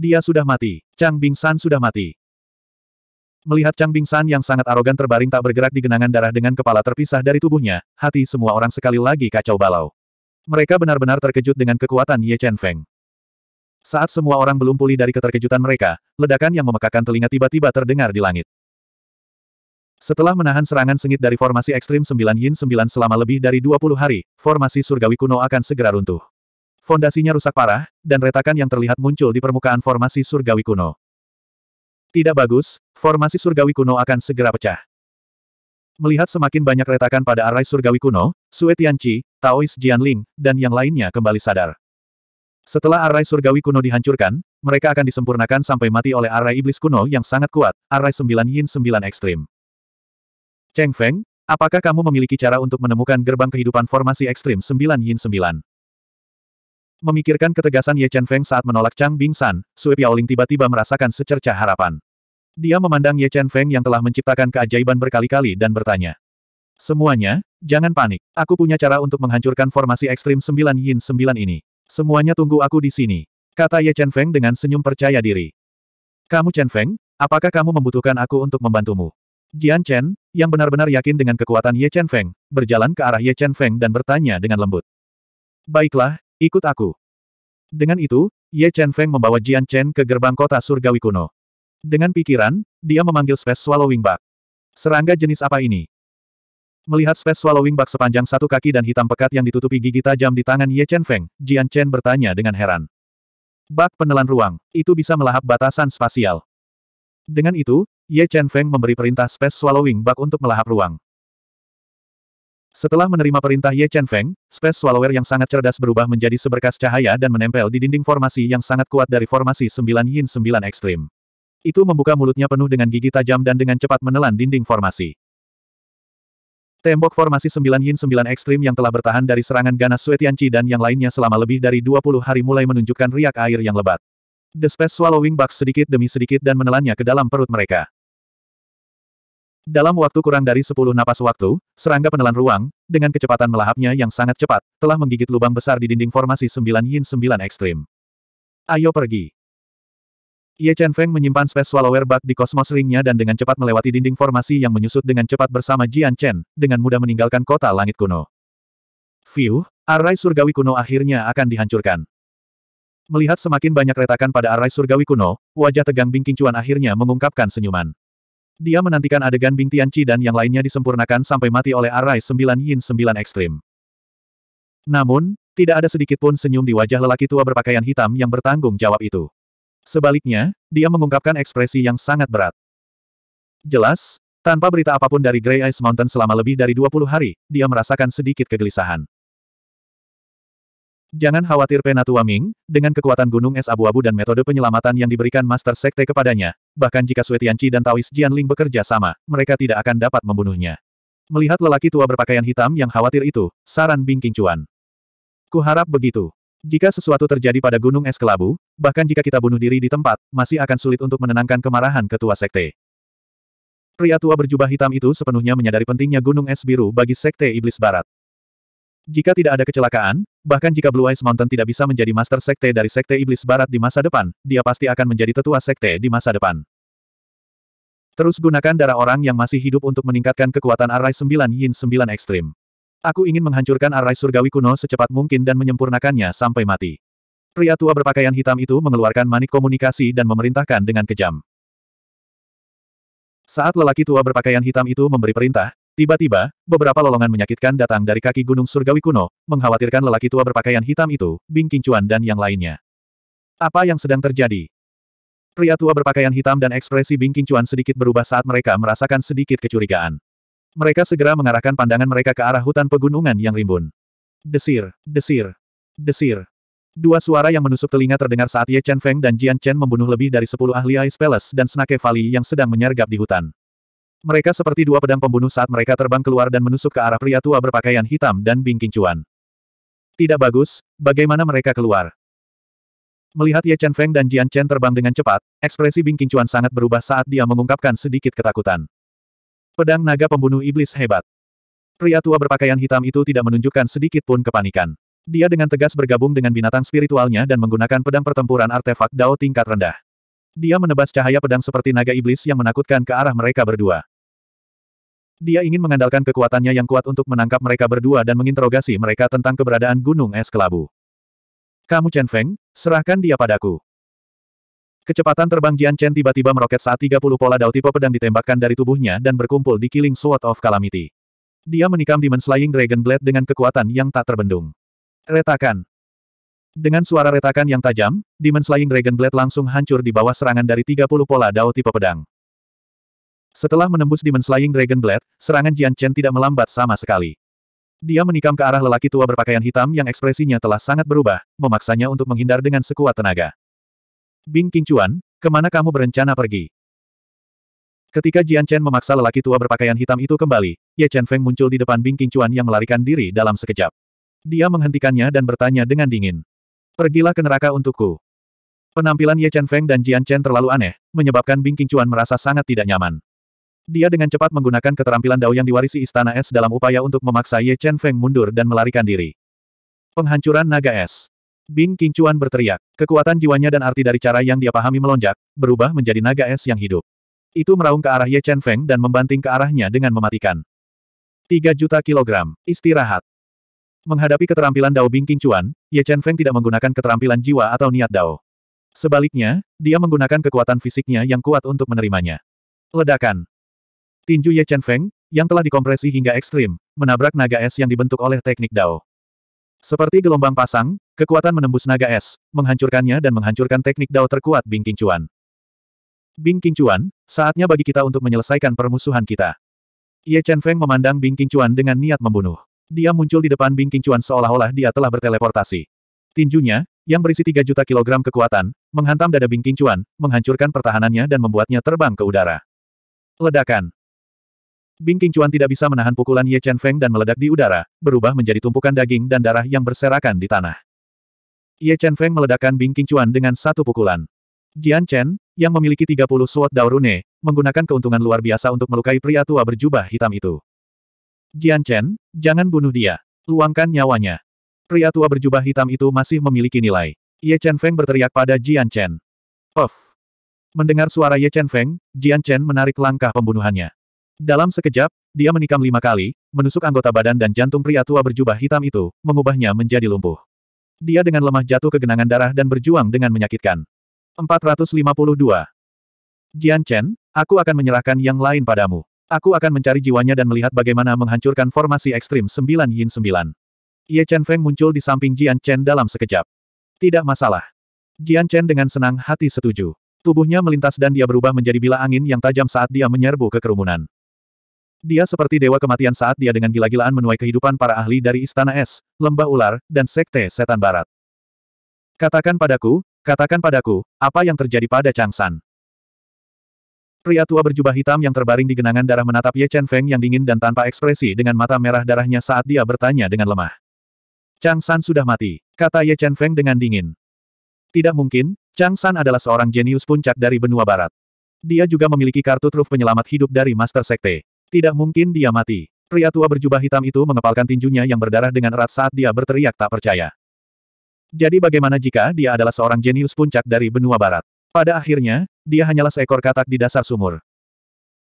Dia sudah mati. Chang Bingsan sudah mati. Melihat Chang Bingsan yang sangat arogan terbaring tak bergerak di genangan darah dengan kepala terpisah dari tubuhnya, hati semua orang sekali lagi kacau balau. Mereka benar-benar terkejut dengan kekuatan Ye Chen Feng. Saat semua orang belum pulih dari keterkejutan mereka, ledakan yang memekakan telinga tiba-tiba terdengar di langit. Setelah menahan serangan sengit dari formasi ekstrim 9 Yin 9 selama lebih dari 20 hari, formasi surgawi kuno akan segera runtuh. Fondasinya rusak parah, dan retakan yang terlihat muncul di permukaan formasi surgawi kuno. Tidak bagus, formasi surgawi kuno akan segera pecah. Melihat semakin banyak retakan pada arai surgawi kuno, Sue Tianqi, Taois Jianling, dan yang lainnya kembali sadar. Setelah arai surgawi kuno dihancurkan, mereka akan disempurnakan sampai mati oleh arai iblis kuno yang sangat kuat, arai sembilan yin sembilan ekstrim. Cheng Feng, apakah kamu memiliki cara untuk menemukan gerbang kehidupan formasi ekstrim sembilan yin sembilan? Memikirkan ketegasan Ye Chen Feng saat menolak Chang Bing San, Sui Piaoling tiba-tiba merasakan secerca harapan. Dia memandang Ye Chen Feng yang telah menciptakan keajaiban berkali-kali dan bertanya. Semuanya, jangan panik. Aku punya cara untuk menghancurkan formasi ekstrim 9 Yin 9 ini. Semuanya tunggu aku di sini. Kata Ye Chen Feng dengan senyum percaya diri. Kamu Chen Feng, apakah kamu membutuhkan aku untuk membantumu? Jian Chen, yang benar-benar yakin dengan kekuatan Ye Chen Feng, berjalan ke arah Ye Chen Feng dan bertanya dengan lembut. Baiklah, Ikut aku. Dengan itu, Ye Chen Feng membawa Jian Chen ke gerbang kota surgawi kuno. Dengan pikiran, dia memanggil Space Swallowing Bug. Serangga jenis apa ini? Melihat Space Swallowing Bug sepanjang satu kaki dan hitam pekat yang ditutupi gigi tajam di tangan Ye Chen Feng, Jian Chen bertanya dengan heran. Bak penelan ruang, itu bisa melahap batasan spasial. Dengan itu, Ye Chen Feng memberi perintah Space Swallowing Bug untuk melahap ruang. Setelah menerima perintah Ye Chen Feng, Space Swallower yang sangat cerdas berubah menjadi seberkas cahaya dan menempel di dinding formasi yang sangat kuat dari formasi 9 Yin 9 Ekstrim. Itu membuka mulutnya penuh dengan gigi tajam dan dengan cepat menelan dinding formasi. Tembok formasi 9 Yin 9 Ekstrim yang telah bertahan dari serangan ganas Suetianci dan yang lainnya selama lebih dari 20 hari mulai menunjukkan riak air yang lebat. The Space Swallowing Bugs sedikit demi sedikit dan menelannya ke dalam perut mereka. Dalam waktu kurang dari sepuluh napas waktu, serangga penelan ruang, dengan kecepatan melahapnya yang sangat cepat, telah menggigit lubang besar di dinding formasi sembilan yin sembilan ekstrim. Ayo pergi. Ye Chen Feng menyimpan space swallower bug di kosmos ringnya dan dengan cepat melewati dinding formasi yang menyusut dengan cepat bersama Jian Chen, dengan mudah meninggalkan kota langit kuno. View, arai surgawi kuno akhirnya akan dihancurkan. Melihat semakin banyak retakan pada arai surgawi kuno, wajah tegang Bing Qingchuan akhirnya mengungkapkan senyuman. Dia menantikan adegan Bing Tianqi dan yang lainnya disempurnakan sampai mati oleh arai 9 Yin 9 Ekstrim. Namun, tidak ada sedikitpun senyum di wajah lelaki tua berpakaian hitam yang bertanggung jawab itu. Sebaliknya, dia mengungkapkan ekspresi yang sangat berat. Jelas, tanpa berita apapun dari Grey Ice Mountain selama lebih dari 20 hari, dia merasakan sedikit kegelisahan. Jangan khawatir Penatua Ming, dengan kekuatan gunung es abu-abu dan metode penyelamatan yang diberikan Master Sekte kepadanya, bahkan jika Sui Tianqi dan Taois Jianling bekerja sama, mereka tidak akan dapat membunuhnya. Melihat lelaki tua berpakaian hitam yang khawatir itu, saran Bing Ku Kuharap begitu. Jika sesuatu terjadi pada gunung es kelabu, bahkan jika kita bunuh diri di tempat, masih akan sulit untuk menenangkan kemarahan ketua sekte. Pria tua berjubah hitam itu sepenuhnya menyadari pentingnya gunung es biru bagi sekte iblis barat. Jika tidak ada kecelakaan, bahkan jika Blue Eyes Mountain tidak bisa menjadi master sekte dari sekte iblis barat di masa depan, dia pasti akan menjadi tetua sekte di masa depan. Terus gunakan darah orang yang masih hidup untuk meningkatkan kekuatan Arai 9 Yin 9 Ekstrim. Aku ingin menghancurkan Arai Surgawi kuno secepat mungkin dan menyempurnakannya sampai mati. Pria tua berpakaian hitam itu mengeluarkan manik komunikasi dan memerintahkan dengan kejam. Saat lelaki tua berpakaian hitam itu memberi perintah, Tiba-tiba, beberapa lolongan menyakitkan datang dari kaki gunung surgawi kuno, mengkhawatirkan lelaki tua berpakaian hitam itu, Bing Qingchuan dan yang lainnya. Apa yang sedang terjadi? Pria tua berpakaian hitam dan ekspresi Bing Qingchuan sedikit berubah saat mereka merasakan sedikit kecurigaan. Mereka segera mengarahkan pandangan mereka ke arah hutan pegunungan yang rimbun. Desir, desir, desir. Dua suara yang menusuk telinga terdengar saat Ye Chen Feng dan Jian Chen membunuh lebih dari sepuluh ahli Ice Palace dan Snake Valley yang sedang menyergap di hutan. Mereka seperti dua pedang pembunuh saat mereka terbang keluar dan menusuk ke arah pria tua berpakaian hitam dan bingking cuan. Tidak bagus, bagaimana mereka keluar? Melihat Ye Chen Feng dan Jian Chen terbang dengan cepat, ekspresi bingking cuan sangat berubah saat dia mengungkapkan sedikit ketakutan. Pedang naga pembunuh iblis hebat. Pria tua berpakaian hitam itu tidak menunjukkan sedikit pun kepanikan. Dia dengan tegas bergabung dengan binatang spiritualnya dan menggunakan pedang pertempuran artefak Dao tingkat rendah. Dia menebas cahaya pedang seperti naga iblis yang menakutkan ke arah mereka berdua. Dia ingin mengandalkan kekuatannya yang kuat untuk menangkap mereka berdua dan menginterogasi mereka tentang keberadaan Gunung Es Kelabu. Kamu Chen Feng, serahkan dia padaku. Kecepatan terbang Jian Chen tiba-tiba meroket saat 30 pola dao tipe pedang ditembakkan dari tubuhnya dan berkumpul di Killing Sword of Calamity. Dia menikam Demon Slaying Dragon Blade dengan kekuatan yang tak terbendung. Retakan. Dengan suara retakan yang tajam, Demon Slaying Dragon Blade langsung hancur di bawah serangan dari 30 pola dao tipe pedang. Setelah menembus Demon Slaying Dragon Blade, serangan Jian Chen tidak melambat sama sekali. Dia menikam ke arah lelaki tua berpakaian hitam yang ekspresinya telah sangat berubah, memaksanya untuk menghindar dengan sekuat tenaga. Bing Chuan, kemana kamu berencana pergi? Ketika Jian Chen memaksa lelaki tua berpakaian hitam itu kembali, Ye Chen Feng muncul di depan Bing Chuan yang melarikan diri dalam sekejap. Dia menghentikannya dan bertanya dengan dingin. Pergilah ke neraka untukku. Penampilan Ye Chen Feng dan Jian Chen terlalu aneh, menyebabkan Bing Chuan merasa sangat tidak nyaman. Dia dengan cepat menggunakan keterampilan dao yang diwarisi Istana Es dalam upaya untuk memaksa Ye Chen Feng mundur dan melarikan diri. Penghancuran naga es. Bing King Chuan berteriak. Kekuatan jiwanya dan arti dari cara yang dia pahami melonjak, berubah menjadi naga es yang hidup. Itu meraung ke arah Ye Chen Feng dan membanting ke arahnya dengan mematikan. 3 juta kilogram. Istirahat. Menghadapi keterampilan Dao Bing King Chuan, Ye Chen Feng tidak menggunakan keterampilan jiwa atau niat Dao. Sebaliknya, dia menggunakan kekuatan fisiknya yang kuat untuk menerimanya. Ledakan. Tinju Ye Chen Feng, yang telah dikompresi hingga ekstrim, menabrak naga es yang dibentuk oleh teknik Dao. Seperti gelombang pasang, kekuatan menembus naga es, menghancurkannya dan menghancurkan teknik Dao terkuat Bing King Chuan. Bing King Chuan, saatnya bagi kita untuk menyelesaikan permusuhan kita. Ye Chen Feng memandang Bing King Chuan dengan niat membunuh. Dia muncul di depan Bing King Chuan seolah-olah dia telah berteleportasi. Tinjunya, yang berisi 3 juta kilogram kekuatan, menghantam dada Bing King Chuan, menghancurkan pertahanannya dan membuatnya terbang ke udara. Ledakan. Bing Qingchuan tidak bisa menahan pukulan Ye Chen Feng dan meledak di udara, berubah menjadi tumpukan daging dan darah yang berserakan di tanah. Ye Chen Feng meledakkan Bing Qingchuan dengan satu pukulan. Jian Chen, yang memiliki 30 suat daurune, menggunakan keuntungan luar biasa untuk melukai pria tua berjubah hitam itu. Jian Chen, jangan bunuh dia. Luangkan nyawanya. Pria tua berjubah hitam itu masih memiliki nilai. Ye Chen Feng berteriak pada Jian Chen. Puff. Mendengar suara Ye Chen Feng, Jian Chen menarik langkah pembunuhannya. Dalam sekejap, dia menikam lima kali, menusuk anggota badan dan jantung pria tua berjubah hitam itu, mengubahnya menjadi lumpuh. Dia dengan lemah jatuh ke genangan darah dan berjuang dengan menyakitkan. 452. Jian Chen, aku akan menyerahkan yang lain padamu. Aku akan mencari jiwanya dan melihat bagaimana menghancurkan formasi ekstrim 9 Yin 9. Ye Chen Feng muncul di samping Jian Chen dalam sekejap. Tidak masalah. Jian Chen dengan senang hati setuju. Tubuhnya melintas dan dia berubah menjadi bila angin yang tajam saat dia menyerbu ke kerumunan. Dia seperti dewa kematian saat dia dengan gila-gilaan menuai kehidupan para ahli dari Istana Es, Lembah Ular, dan Sekte Setan Barat. Katakan padaku, katakan padaku, apa yang terjadi pada Chang San? Pria tua berjubah hitam yang terbaring di genangan darah menatap Ye Chen Feng yang dingin dan tanpa ekspresi dengan mata merah darahnya saat dia bertanya dengan lemah. Chang San sudah mati, kata Ye Chen Feng dengan dingin. Tidak mungkin, Chang San adalah seorang jenius puncak dari benua barat. Dia juga memiliki kartu truf penyelamat hidup dari Master Sekte. Tidak mungkin dia mati. Pria tua berjubah hitam itu mengepalkan tinjunya yang berdarah dengan erat saat dia berteriak tak percaya. Jadi bagaimana jika dia adalah seorang jenius puncak dari benua barat? Pada akhirnya, dia hanyalah seekor katak di dasar sumur.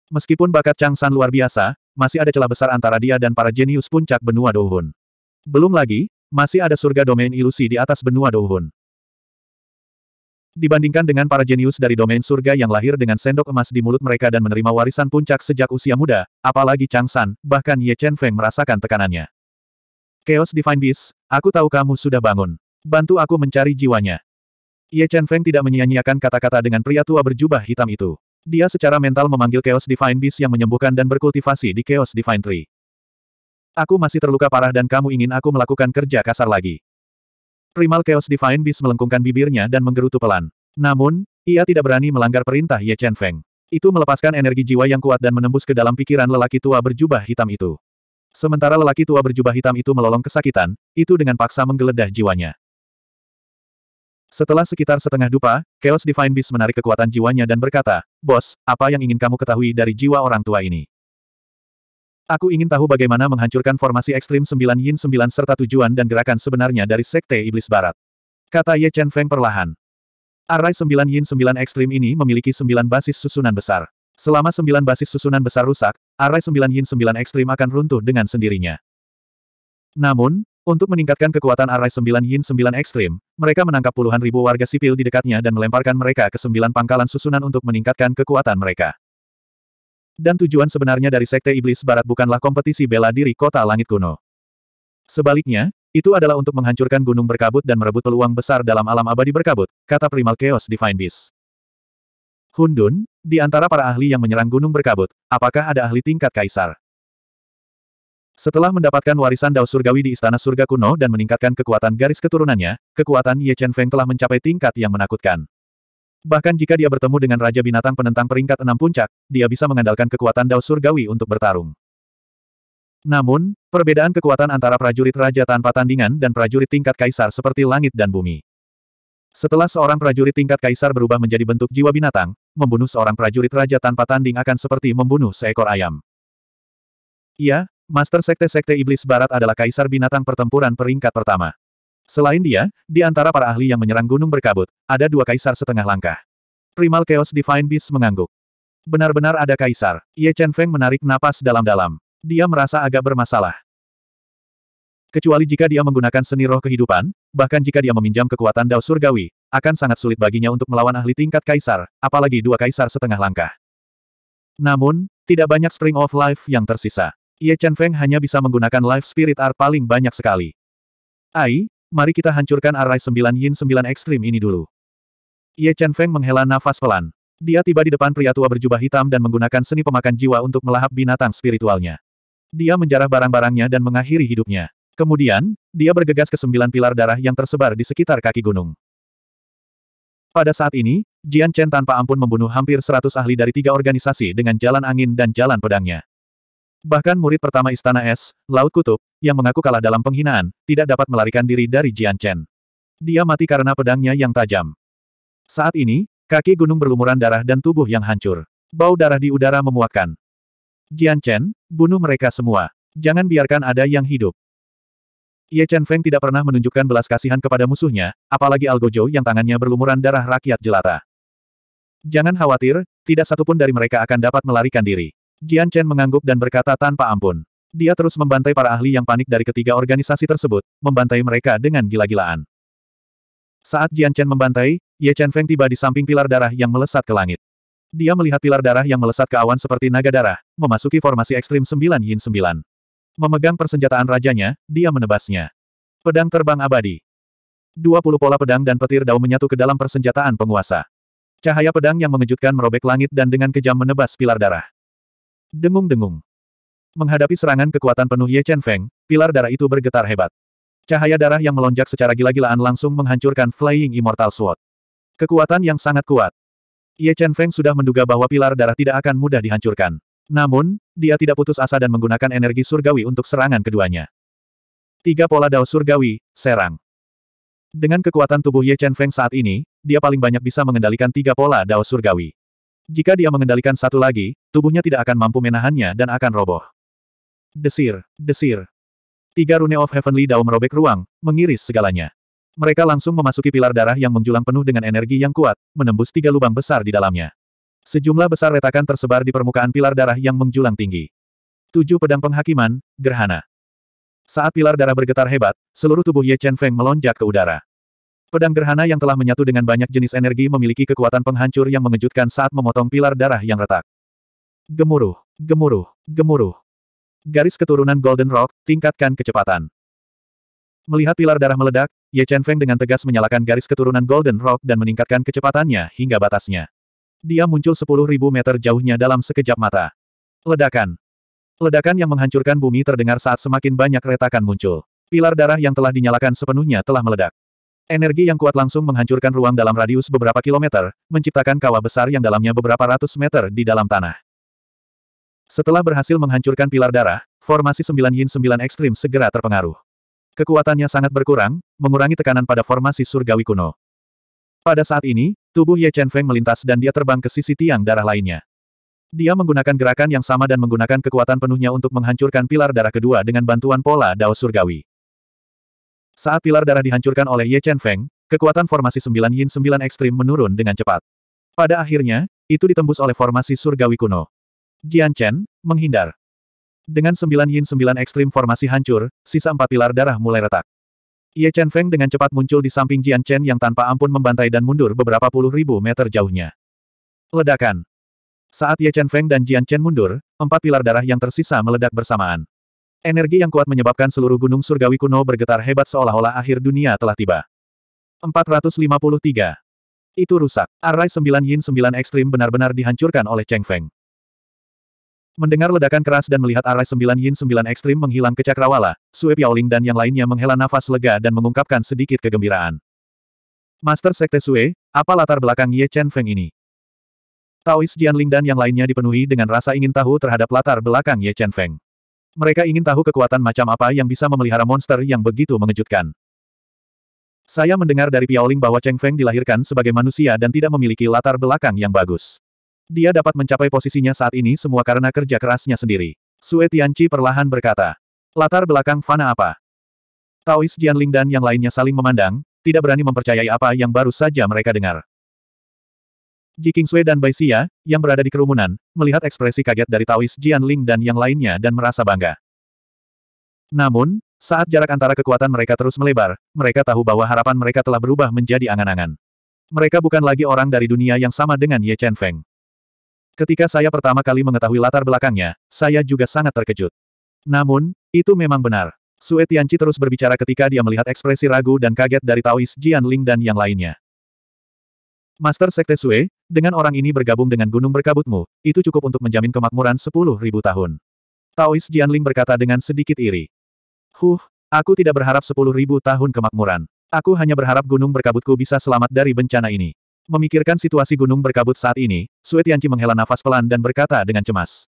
Meskipun bakat Chang San luar biasa, masih ada celah besar antara dia dan para jenius puncak benua Douhun. Belum lagi, masih ada surga domain ilusi di atas benua Douhun. Dibandingkan dengan para jenius dari domain surga yang lahir dengan sendok emas di mulut mereka dan menerima warisan puncak sejak usia muda, apalagi Chang San, bahkan Ye Chen Feng merasakan tekanannya. Chaos Divine Beast, aku tahu kamu sudah bangun. Bantu aku mencari jiwanya. Ye Chen Feng tidak menyia-nyiakan kata-kata dengan pria tua berjubah hitam itu. Dia secara mental memanggil Chaos Divine Beast yang menyembuhkan dan berkultivasi di Chaos Divine Tree. Aku masih terluka parah dan kamu ingin aku melakukan kerja kasar lagi. Primal Chaos Divine Beast melengkungkan bibirnya dan menggerutu pelan. Namun, ia tidak berani melanggar perintah Ye Chen Feng. Itu melepaskan energi jiwa yang kuat dan menembus ke dalam pikiran lelaki tua berjubah hitam itu. Sementara lelaki tua berjubah hitam itu melolong kesakitan, itu dengan paksa menggeledah jiwanya. Setelah sekitar setengah dupa, Chaos Divine Beast menarik kekuatan jiwanya dan berkata, Bos, apa yang ingin kamu ketahui dari jiwa orang tua ini? Aku ingin tahu bagaimana menghancurkan formasi ekstrim 9 Yin 9 serta tujuan dan gerakan sebenarnya dari Sekte Iblis Barat. Kata Ye Chen Feng perlahan. Arai 9 Yin 9 ekstrim ini memiliki 9 basis susunan besar. Selama 9 basis susunan besar rusak, arai 9 Yin 9 ekstrim akan runtuh dengan sendirinya. Namun, untuk meningkatkan kekuatan arai 9 Yin 9 ekstrim, mereka menangkap puluhan ribu warga sipil di dekatnya dan melemparkan mereka ke sembilan pangkalan susunan untuk meningkatkan kekuatan mereka. Dan tujuan sebenarnya dari Sekte Iblis Barat bukanlah kompetisi bela diri kota langit kuno. Sebaliknya, itu adalah untuk menghancurkan gunung berkabut dan merebut peluang besar dalam alam abadi berkabut, kata Primal Chaos Divine Beast. Hundun, di antara para ahli yang menyerang gunung berkabut, apakah ada ahli tingkat kaisar? Setelah mendapatkan warisan Dao Surgawi di Istana Surga Kuno dan meningkatkan kekuatan garis keturunannya, kekuatan Ye Chen Feng telah mencapai tingkat yang menakutkan. Bahkan jika dia bertemu dengan Raja Binatang penentang peringkat enam puncak, dia bisa mengandalkan kekuatan Dao Surgawi untuk bertarung. Namun, perbedaan kekuatan antara prajurit raja tanpa tandingan dan prajurit tingkat kaisar seperti langit dan bumi. Setelah seorang prajurit tingkat kaisar berubah menjadi bentuk jiwa binatang, membunuh seorang prajurit raja tanpa tanding akan seperti membunuh seekor ayam. Iya, Master Sekte Sekte Iblis Barat adalah kaisar binatang pertempuran peringkat pertama. Selain dia, di antara para ahli yang menyerang gunung berkabut, ada dua kaisar setengah langkah. Primal Chaos Divine Beast mengangguk. Benar-benar ada kaisar. Ye Chen Feng menarik napas dalam-dalam. Dia merasa agak bermasalah. Kecuali jika dia menggunakan seni roh kehidupan, bahkan jika dia meminjam kekuatan Dao Surgawi, akan sangat sulit baginya untuk melawan ahli tingkat kaisar, apalagi dua kaisar setengah langkah. Namun, tidak banyak Spring of Life yang tersisa. Ye Chen Feng hanya bisa menggunakan Life Spirit Art paling banyak sekali. Ai, mari kita hancurkan arai 9 yin 9 ekstrim ini dulu. Ye Chen Feng menghela nafas pelan. Dia tiba di depan pria tua berjubah hitam dan menggunakan seni pemakan jiwa untuk melahap binatang spiritualnya. Dia menjarah barang-barangnya dan mengakhiri hidupnya. Kemudian, dia bergegas ke sembilan pilar darah yang tersebar di sekitar kaki gunung. Pada saat ini, Jian Chen tanpa ampun membunuh hampir seratus ahli dari tiga organisasi dengan jalan angin dan jalan pedangnya. Bahkan murid pertama Istana Es, Laut Kutub, yang mengaku kalah dalam penghinaan, tidak dapat melarikan diri dari Jian Chen. Dia mati karena pedangnya yang tajam. Saat ini, kaki gunung berlumuran darah dan tubuh yang hancur. Bau darah di udara memuakkan. Jian Chen, bunuh mereka semua. Jangan biarkan ada yang hidup. Ye Chen Feng tidak pernah menunjukkan belas kasihan kepada musuhnya, apalagi Algojo yang tangannya berlumuran darah rakyat jelata. Jangan khawatir, tidak satupun dari mereka akan dapat melarikan diri. Jian Chen mengangguk dan berkata tanpa ampun. Dia terus membantai para ahli yang panik dari ketiga organisasi tersebut, membantai mereka dengan gila-gilaan. Saat Jian Chen membantai, Ye Chen Feng tiba di samping pilar darah yang melesat ke langit. Dia melihat pilar darah yang melesat ke awan seperti naga darah, memasuki formasi ekstrim 9 Yin 9. Memegang persenjataan rajanya, dia menebasnya. Pedang terbang abadi. 20 pola pedang dan petir daun menyatu ke dalam persenjataan penguasa. Cahaya pedang yang mengejutkan merobek langit dan dengan kejam menebas pilar darah. Dengung-dengung. Menghadapi serangan kekuatan penuh Ye Chen Feng, pilar darah itu bergetar hebat. Cahaya darah yang melonjak secara gila-gilaan langsung menghancurkan Flying Immortal Sword. Kekuatan yang sangat kuat. Ye Chen Feng sudah menduga bahwa pilar darah tidak akan mudah dihancurkan. Namun, dia tidak putus asa dan menggunakan energi surgawi untuk serangan keduanya. Tiga pola dao surgawi, serang. Dengan kekuatan tubuh Ye Chen Feng saat ini, dia paling banyak bisa mengendalikan tiga pola dao surgawi. Jika dia mengendalikan satu lagi, tubuhnya tidak akan mampu menahannya dan akan roboh. Desir, desir. Tiga rune of Heavenly Dao merobek ruang, mengiris segalanya. Mereka langsung memasuki pilar darah yang menjulang penuh dengan energi yang kuat, menembus tiga lubang besar di dalamnya. Sejumlah besar retakan tersebar di permukaan pilar darah yang menjulang tinggi. Tujuh pedang penghakiman, gerhana. Saat pilar darah bergetar hebat, seluruh tubuh Ye Chen Feng melonjak ke udara. Pedang gerhana yang telah menyatu dengan banyak jenis energi memiliki kekuatan penghancur yang mengejutkan saat memotong pilar darah yang retak. Gemuruh, gemuruh, gemuruh. Garis keturunan Golden Rock, tingkatkan kecepatan. Melihat pilar darah meledak, Ye Chen Feng dengan tegas menyalakan garis keturunan Golden Rock dan meningkatkan kecepatannya hingga batasnya. Dia muncul 10.000 meter jauhnya dalam sekejap mata. Ledakan. Ledakan yang menghancurkan bumi terdengar saat semakin banyak retakan muncul. Pilar darah yang telah dinyalakan sepenuhnya telah meledak. Energi yang kuat langsung menghancurkan ruang dalam radius beberapa kilometer, menciptakan kawah besar yang dalamnya beberapa ratus meter di dalam tanah. Setelah berhasil menghancurkan pilar darah, formasi 9 Yin 9 Ekstrim segera terpengaruh. Kekuatannya sangat berkurang, mengurangi tekanan pada formasi surgawi kuno. Pada saat ini, tubuh Ye Chen Feng melintas dan dia terbang ke sisi tiang darah lainnya. Dia menggunakan gerakan yang sama dan menggunakan kekuatan penuhnya untuk menghancurkan pilar darah kedua dengan bantuan pola Dao Surgawi. Saat pilar darah dihancurkan oleh Ye Chen Feng, kekuatan formasi sembilan Yin sembilan ekstrim menurun dengan cepat. Pada akhirnya, itu ditembus oleh formasi surgawi kuno. Jian Chen, menghindar. Dengan sembilan Yin sembilan ekstrim formasi hancur, sisa empat pilar darah mulai retak. Ye Chen Feng dengan cepat muncul di samping Jian Chen yang tanpa ampun membantai dan mundur beberapa puluh ribu meter jauhnya. Ledakan. Saat Ye Chen Feng dan Jian Chen mundur, empat pilar darah yang tersisa meledak bersamaan. Energi yang kuat menyebabkan seluruh gunung surgawi kuno bergetar hebat seolah-olah akhir dunia telah tiba. 453. Itu rusak. Arai 9 Yin 9 Ekstrim benar-benar dihancurkan oleh Cheng Feng. Mendengar ledakan keras dan melihat arai 9 Yin 9 Ekstrim menghilang ke Cakrawala, Sue Piaoling dan yang lainnya menghela nafas lega dan mengungkapkan sedikit kegembiraan. Master Sekte Sue, apa latar belakang Ye Chen Feng ini? Taois Jianling dan yang lainnya dipenuhi dengan rasa ingin tahu terhadap latar belakang Ye Chen Feng. Mereka ingin tahu kekuatan macam apa yang bisa memelihara monster yang begitu mengejutkan. Saya mendengar dari Piaoling bahwa Cheng Feng dilahirkan sebagai manusia dan tidak memiliki latar belakang yang bagus. Dia dapat mencapai posisinya saat ini semua karena kerja kerasnya sendiri. Sue Tianchi perlahan berkata. Latar belakang Fana apa? Taois Jianling dan yang lainnya saling memandang, tidak berani mempercayai apa yang baru saja mereka dengar. Ji Kingsui dan Bai Xia, yang berada di kerumunan, melihat ekspresi kaget dari Taois Jianling dan yang lainnya dan merasa bangga. Namun, saat jarak antara kekuatan mereka terus melebar, mereka tahu bahwa harapan mereka telah berubah menjadi angan-angan. Mereka bukan lagi orang dari dunia yang sama dengan Ye Chen Feng. Ketika saya pertama kali mengetahui latar belakangnya, saya juga sangat terkejut. Namun, itu memang benar. Sue terus berbicara ketika dia melihat ekspresi ragu dan kaget dari Taois Jianling dan yang lainnya. Master Sekte Sue, dengan orang ini bergabung dengan gunung berkabutmu, itu cukup untuk menjamin kemakmuran sepuluh ribu tahun. Taois Jianling berkata dengan sedikit iri. Huh, aku tidak berharap sepuluh ribu tahun kemakmuran. Aku hanya berharap gunung berkabutku bisa selamat dari bencana ini. Memikirkan situasi gunung berkabut saat ini, Sue Tianci menghela nafas pelan dan berkata dengan cemas.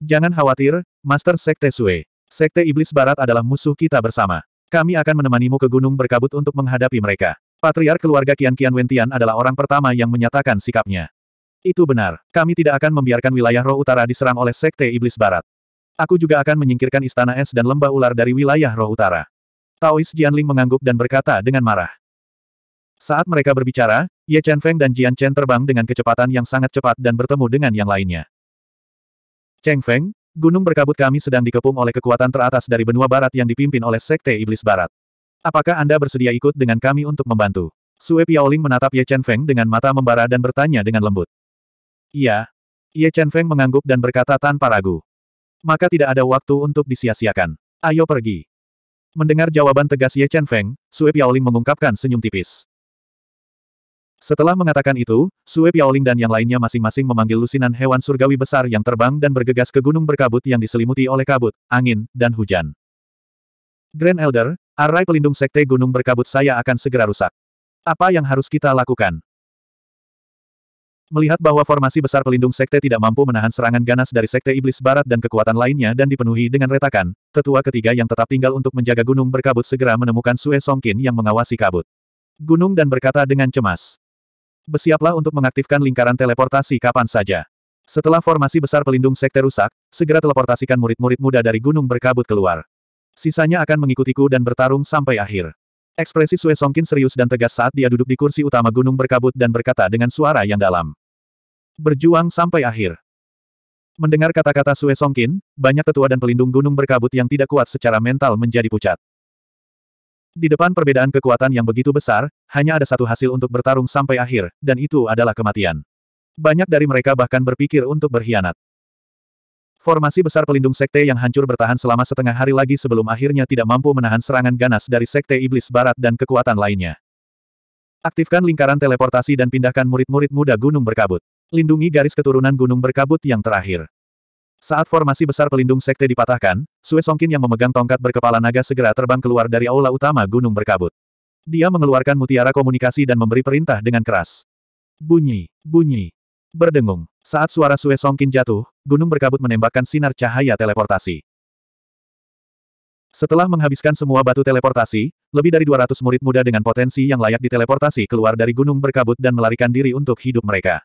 Jangan khawatir, Master Sekte Sue. Sekte Iblis Barat adalah musuh kita bersama. Kami akan menemanimu ke gunung berkabut untuk menghadapi mereka. Patriar keluarga Kian Kian Wentian adalah orang pertama yang menyatakan sikapnya. Itu benar, kami tidak akan membiarkan wilayah roh utara diserang oleh Sekte Iblis Barat. Aku juga akan menyingkirkan Istana Es dan Lembah Ular dari wilayah roh utara. Taois Jianling mengangguk dan berkata dengan marah. Saat mereka berbicara, Ye Chen Feng dan Jian Chen terbang dengan kecepatan yang sangat cepat dan bertemu dengan yang lainnya. Cheng Feng, gunung berkabut kami sedang dikepung oleh kekuatan teratas dari benua barat yang dipimpin oleh Sekte Iblis Barat. Apakah Anda bersedia ikut dengan kami untuk membantu? Sue Piaoling menatap Ye Chen Feng dengan mata membara dan bertanya dengan lembut. Iya. Ye Chen Feng mengangguk dan berkata tanpa ragu. Maka tidak ada waktu untuk disia-siakan. Ayo pergi. Mendengar jawaban tegas Ye Chen Feng, Sue Piaoling mengungkapkan senyum tipis. Setelah mengatakan itu, Sue Piaoling dan yang lainnya masing-masing memanggil lusinan hewan surgawi besar yang terbang dan bergegas ke gunung berkabut yang diselimuti oleh kabut, angin, dan hujan. Grand Elder, Arai pelindung sekte gunung berkabut saya akan segera rusak. Apa yang harus kita lakukan? Melihat bahwa formasi besar pelindung sekte tidak mampu menahan serangan ganas dari sekte iblis barat dan kekuatan lainnya dan dipenuhi dengan retakan, tetua ketiga yang tetap tinggal untuk menjaga gunung berkabut segera menemukan Sue Songkin yang mengawasi kabut. Gunung dan berkata dengan cemas. Bersiaplah untuk mengaktifkan lingkaran teleportasi kapan saja. Setelah formasi besar pelindung sekte rusak, segera teleportasikan murid-murid muda dari gunung berkabut keluar. Sisanya akan mengikutiku dan bertarung sampai akhir. Ekspresi Sue Songkin serius dan tegas saat dia duduk di kursi utama gunung berkabut dan berkata dengan suara yang dalam. Berjuang sampai akhir. Mendengar kata-kata Sue Songkin, banyak tetua dan pelindung gunung berkabut yang tidak kuat secara mental menjadi pucat. Di depan perbedaan kekuatan yang begitu besar, hanya ada satu hasil untuk bertarung sampai akhir, dan itu adalah kematian. Banyak dari mereka bahkan berpikir untuk berkhianat. Formasi besar pelindung sekte yang hancur bertahan selama setengah hari lagi sebelum akhirnya tidak mampu menahan serangan ganas dari sekte iblis barat dan kekuatan lainnya. Aktifkan lingkaran teleportasi dan pindahkan murid-murid muda gunung berkabut. Lindungi garis keturunan gunung berkabut yang terakhir. Saat formasi besar pelindung sekte dipatahkan, Sue Songkin yang memegang tongkat berkepala naga segera terbang keluar dari aula utama gunung berkabut. Dia mengeluarkan mutiara komunikasi dan memberi perintah dengan keras. Bunyi, bunyi, berdengung. Saat suara Sue Songkin jatuh, gunung berkabut menembakkan sinar cahaya teleportasi. Setelah menghabiskan semua batu teleportasi, lebih dari 200 murid muda dengan potensi yang layak diteleportasi keluar dari gunung berkabut dan melarikan diri untuk hidup mereka.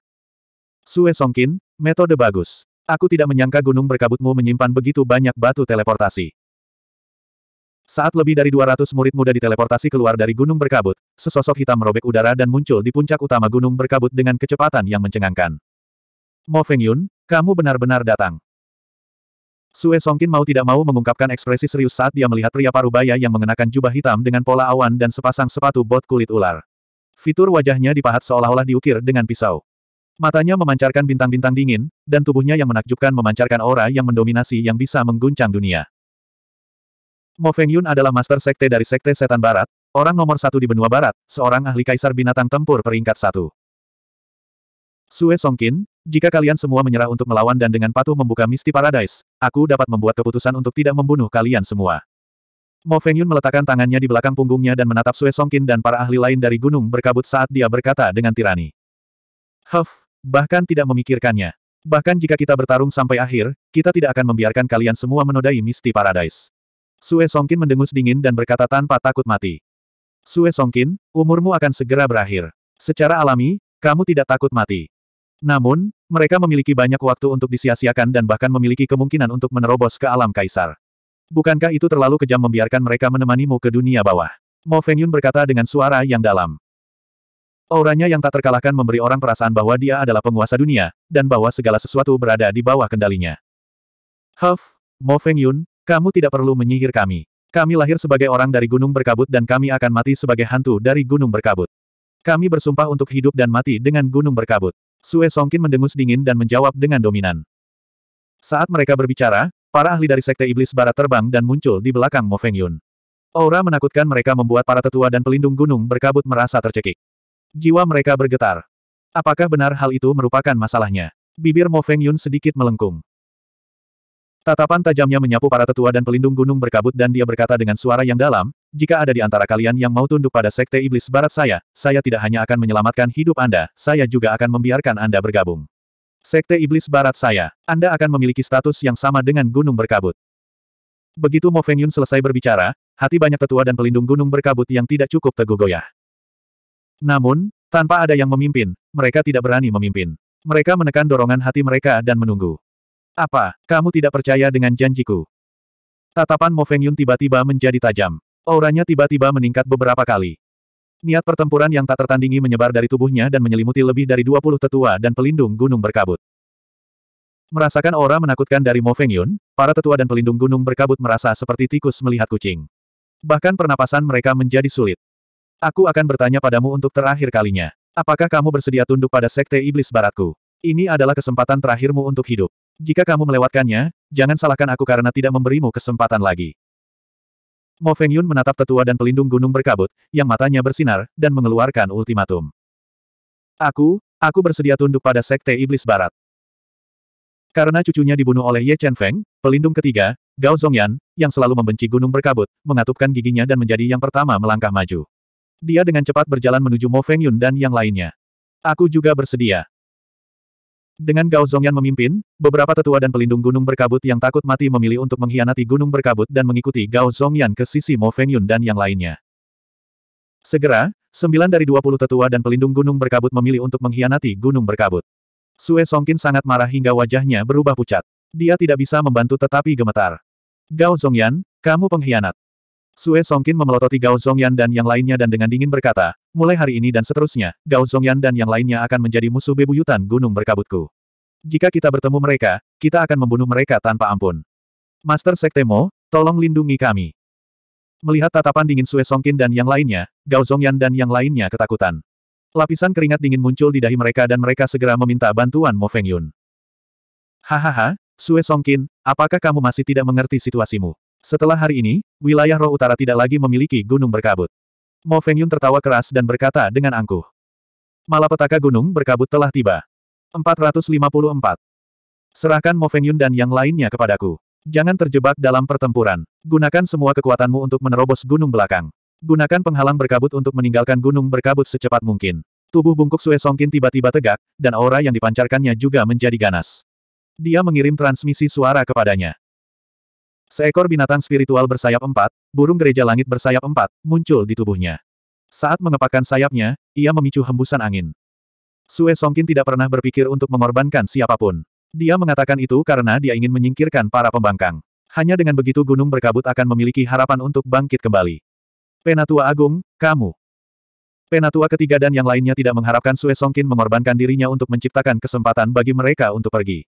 Sue Songkin, metode bagus. Aku tidak menyangka gunung berkabutmu menyimpan begitu banyak batu teleportasi. Saat lebih dari 200 murid muda diteleportasi keluar dari gunung berkabut, sesosok hitam merobek udara dan muncul di puncak utama gunung berkabut dengan kecepatan yang mencengangkan. Mo Fengyun, kamu benar-benar datang. Sue Songkin mau tidak mau mengungkapkan ekspresi serius saat dia melihat pria parubaya yang mengenakan jubah hitam dengan pola awan dan sepasang sepatu bot kulit ular. Fitur wajahnya dipahat seolah-olah diukir dengan pisau. Matanya memancarkan bintang-bintang dingin, dan tubuhnya yang menakjubkan memancarkan aura yang mendominasi yang bisa mengguncang dunia. Mo Feng Yun adalah master sekte dari sekte setan barat, orang nomor satu di benua barat, seorang ahli kaisar binatang tempur peringkat satu. Sue Songkin, jika kalian semua menyerah untuk melawan dan dengan patuh membuka Misty Paradise, aku dapat membuat keputusan untuk tidak membunuh kalian semua. Mo Feng Yun meletakkan tangannya di belakang punggungnya dan menatap Sue Songkin dan para ahli lain dari gunung berkabut saat dia berkata dengan tirani. Huff, bahkan tidak memikirkannya. Bahkan jika kita bertarung sampai akhir, kita tidak akan membiarkan kalian semua menodai Misty Paradise. Sue Songkin mendengus dingin dan berkata tanpa takut mati. Sue Songkin, umurmu akan segera berakhir. Secara alami, kamu tidak takut mati. Namun, mereka memiliki banyak waktu untuk disia-siakan dan bahkan memiliki kemungkinan untuk menerobos ke alam kaisar. Bukankah itu terlalu kejam membiarkan mereka menemanimu ke dunia bawah? Mo Yun berkata dengan suara yang dalam. Auranya yang tak terkalahkan memberi orang perasaan bahwa dia adalah penguasa dunia, dan bahwa segala sesuatu berada di bawah kendalinya. Huff, Mo Yun, kamu tidak perlu menyihir kami. Kami lahir sebagai orang dari gunung berkabut dan kami akan mati sebagai hantu dari gunung berkabut. Kami bersumpah untuk hidup dan mati dengan gunung berkabut. Sue Songkin mendengus dingin dan menjawab dengan dominan. Saat mereka berbicara, para ahli dari Sekte Iblis Barat terbang dan muncul di belakang Mo Feng Yun. Aura menakutkan mereka membuat para tetua dan pelindung gunung berkabut merasa tercekik. Jiwa mereka bergetar. Apakah benar hal itu merupakan masalahnya? Bibir Mo Feng Yun sedikit melengkung. Tatapan tajamnya menyapu para tetua dan pelindung gunung berkabut dan dia berkata dengan suara yang dalam, jika ada di antara kalian yang mau tunduk pada Sekte Iblis Barat saya, saya tidak hanya akan menyelamatkan hidup Anda, saya juga akan membiarkan Anda bergabung. Sekte Iblis Barat saya, Anda akan memiliki status yang sama dengan gunung berkabut. Begitu Mo Feng Yun selesai berbicara, hati banyak tetua dan pelindung gunung berkabut yang tidak cukup teguh goyah. Namun, tanpa ada yang memimpin, mereka tidak berani memimpin. Mereka menekan dorongan hati mereka dan menunggu. Apa, kamu tidak percaya dengan janjiku? Tatapan Mo Feng Yun tiba-tiba menjadi tajam. Auranya tiba-tiba meningkat beberapa kali. Niat pertempuran yang tak tertandingi menyebar dari tubuhnya dan menyelimuti lebih dari 20 tetua dan pelindung gunung berkabut. Merasakan aura menakutkan dari Mo Feng Yun, para tetua dan pelindung gunung berkabut merasa seperti tikus melihat kucing. Bahkan pernapasan mereka menjadi sulit. Aku akan bertanya padamu untuk terakhir kalinya. Apakah kamu bersedia tunduk pada Sekte Iblis Baratku? Ini adalah kesempatan terakhirmu untuk hidup. Jika kamu melewatkannya, jangan salahkan aku karena tidak memberimu kesempatan lagi. Mo Yun menatap tetua dan pelindung gunung berkabut, yang matanya bersinar, dan mengeluarkan ultimatum. Aku, aku bersedia tunduk pada Sekte Iblis Barat. Karena cucunya dibunuh oleh Ye Chen Feng, pelindung ketiga, Gao Zongyan, yang selalu membenci gunung berkabut, mengatupkan giginya dan menjadi yang pertama melangkah maju. Dia dengan cepat berjalan menuju Mo Feng Yun dan yang lainnya. Aku juga bersedia. Dengan Gao Zongyan memimpin, beberapa tetua dan pelindung gunung berkabut yang takut mati memilih untuk mengkhianati gunung berkabut dan mengikuti Gao Zongyan ke sisi Mo Fengyun dan yang lainnya. Segera, sembilan dari dua puluh tetua dan pelindung gunung berkabut memilih untuk mengkhianati gunung berkabut. Sue Songkin sangat marah hingga wajahnya berubah pucat. Dia tidak bisa membantu tetapi gemetar. Gao Zongyan, kamu pengkhianat. Sue Songkin memelototi Gao Zongyan dan yang lainnya dan dengan dingin berkata, mulai hari ini dan seterusnya, Gao Zongyan dan yang lainnya akan menjadi musuh bebuyutan gunung berkabutku. Jika kita bertemu mereka, kita akan membunuh mereka tanpa ampun. Master Sektemo, tolong lindungi kami. Melihat tatapan dingin Sue Songkin dan yang lainnya, Gao Zongyan dan yang lainnya ketakutan. Lapisan keringat dingin muncul di dahi mereka dan mereka segera meminta bantuan Mo Feng Yun. Hahaha, Sue Songkin, apakah kamu masih tidak mengerti situasimu? Setelah hari ini, wilayah roh utara tidak lagi memiliki gunung berkabut. Mo Fengyun tertawa keras dan berkata dengan angkuh. Malapetaka gunung berkabut telah tiba. 454. Serahkan Mo Fengyun dan yang lainnya kepadaku. Jangan terjebak dalam pertempuran. Gunakan semua kekuatanmu untuk menerobos gunung belakang. Gunakan penghalang berkabut untuk meninggalkan gunung berkabut secepat mungkin. Tubuh bungkuk Sue Songkin tiba-tiba tegak, dan aura yang dipancarkannya juga menjadi ganas. Dia mengirim transmisi suara kepadanya. Seekor binatang spiritual bersayap empat, burung gereja langit bersayap empat, muncul di tubuhnya. Saat mengepakkan sayapnya, ia memicu hembusan angin. Sue Songkin tidak pernah berpikir untuk mengorbankan siapapun. Dia mengatakan itu karena dia ingin menyingkirkan para pembangkang. Hanya dengan begitu gunung berkabut akan memiliki harapan untuk bangkit kembali. Penatua Agung, kamu. Penatua ketiga dan yang lainnya tidak mengharapkan Sue Songkin mengorbankan dirinya untuk menciptakan kesempatan bagi mereka untuk pergi.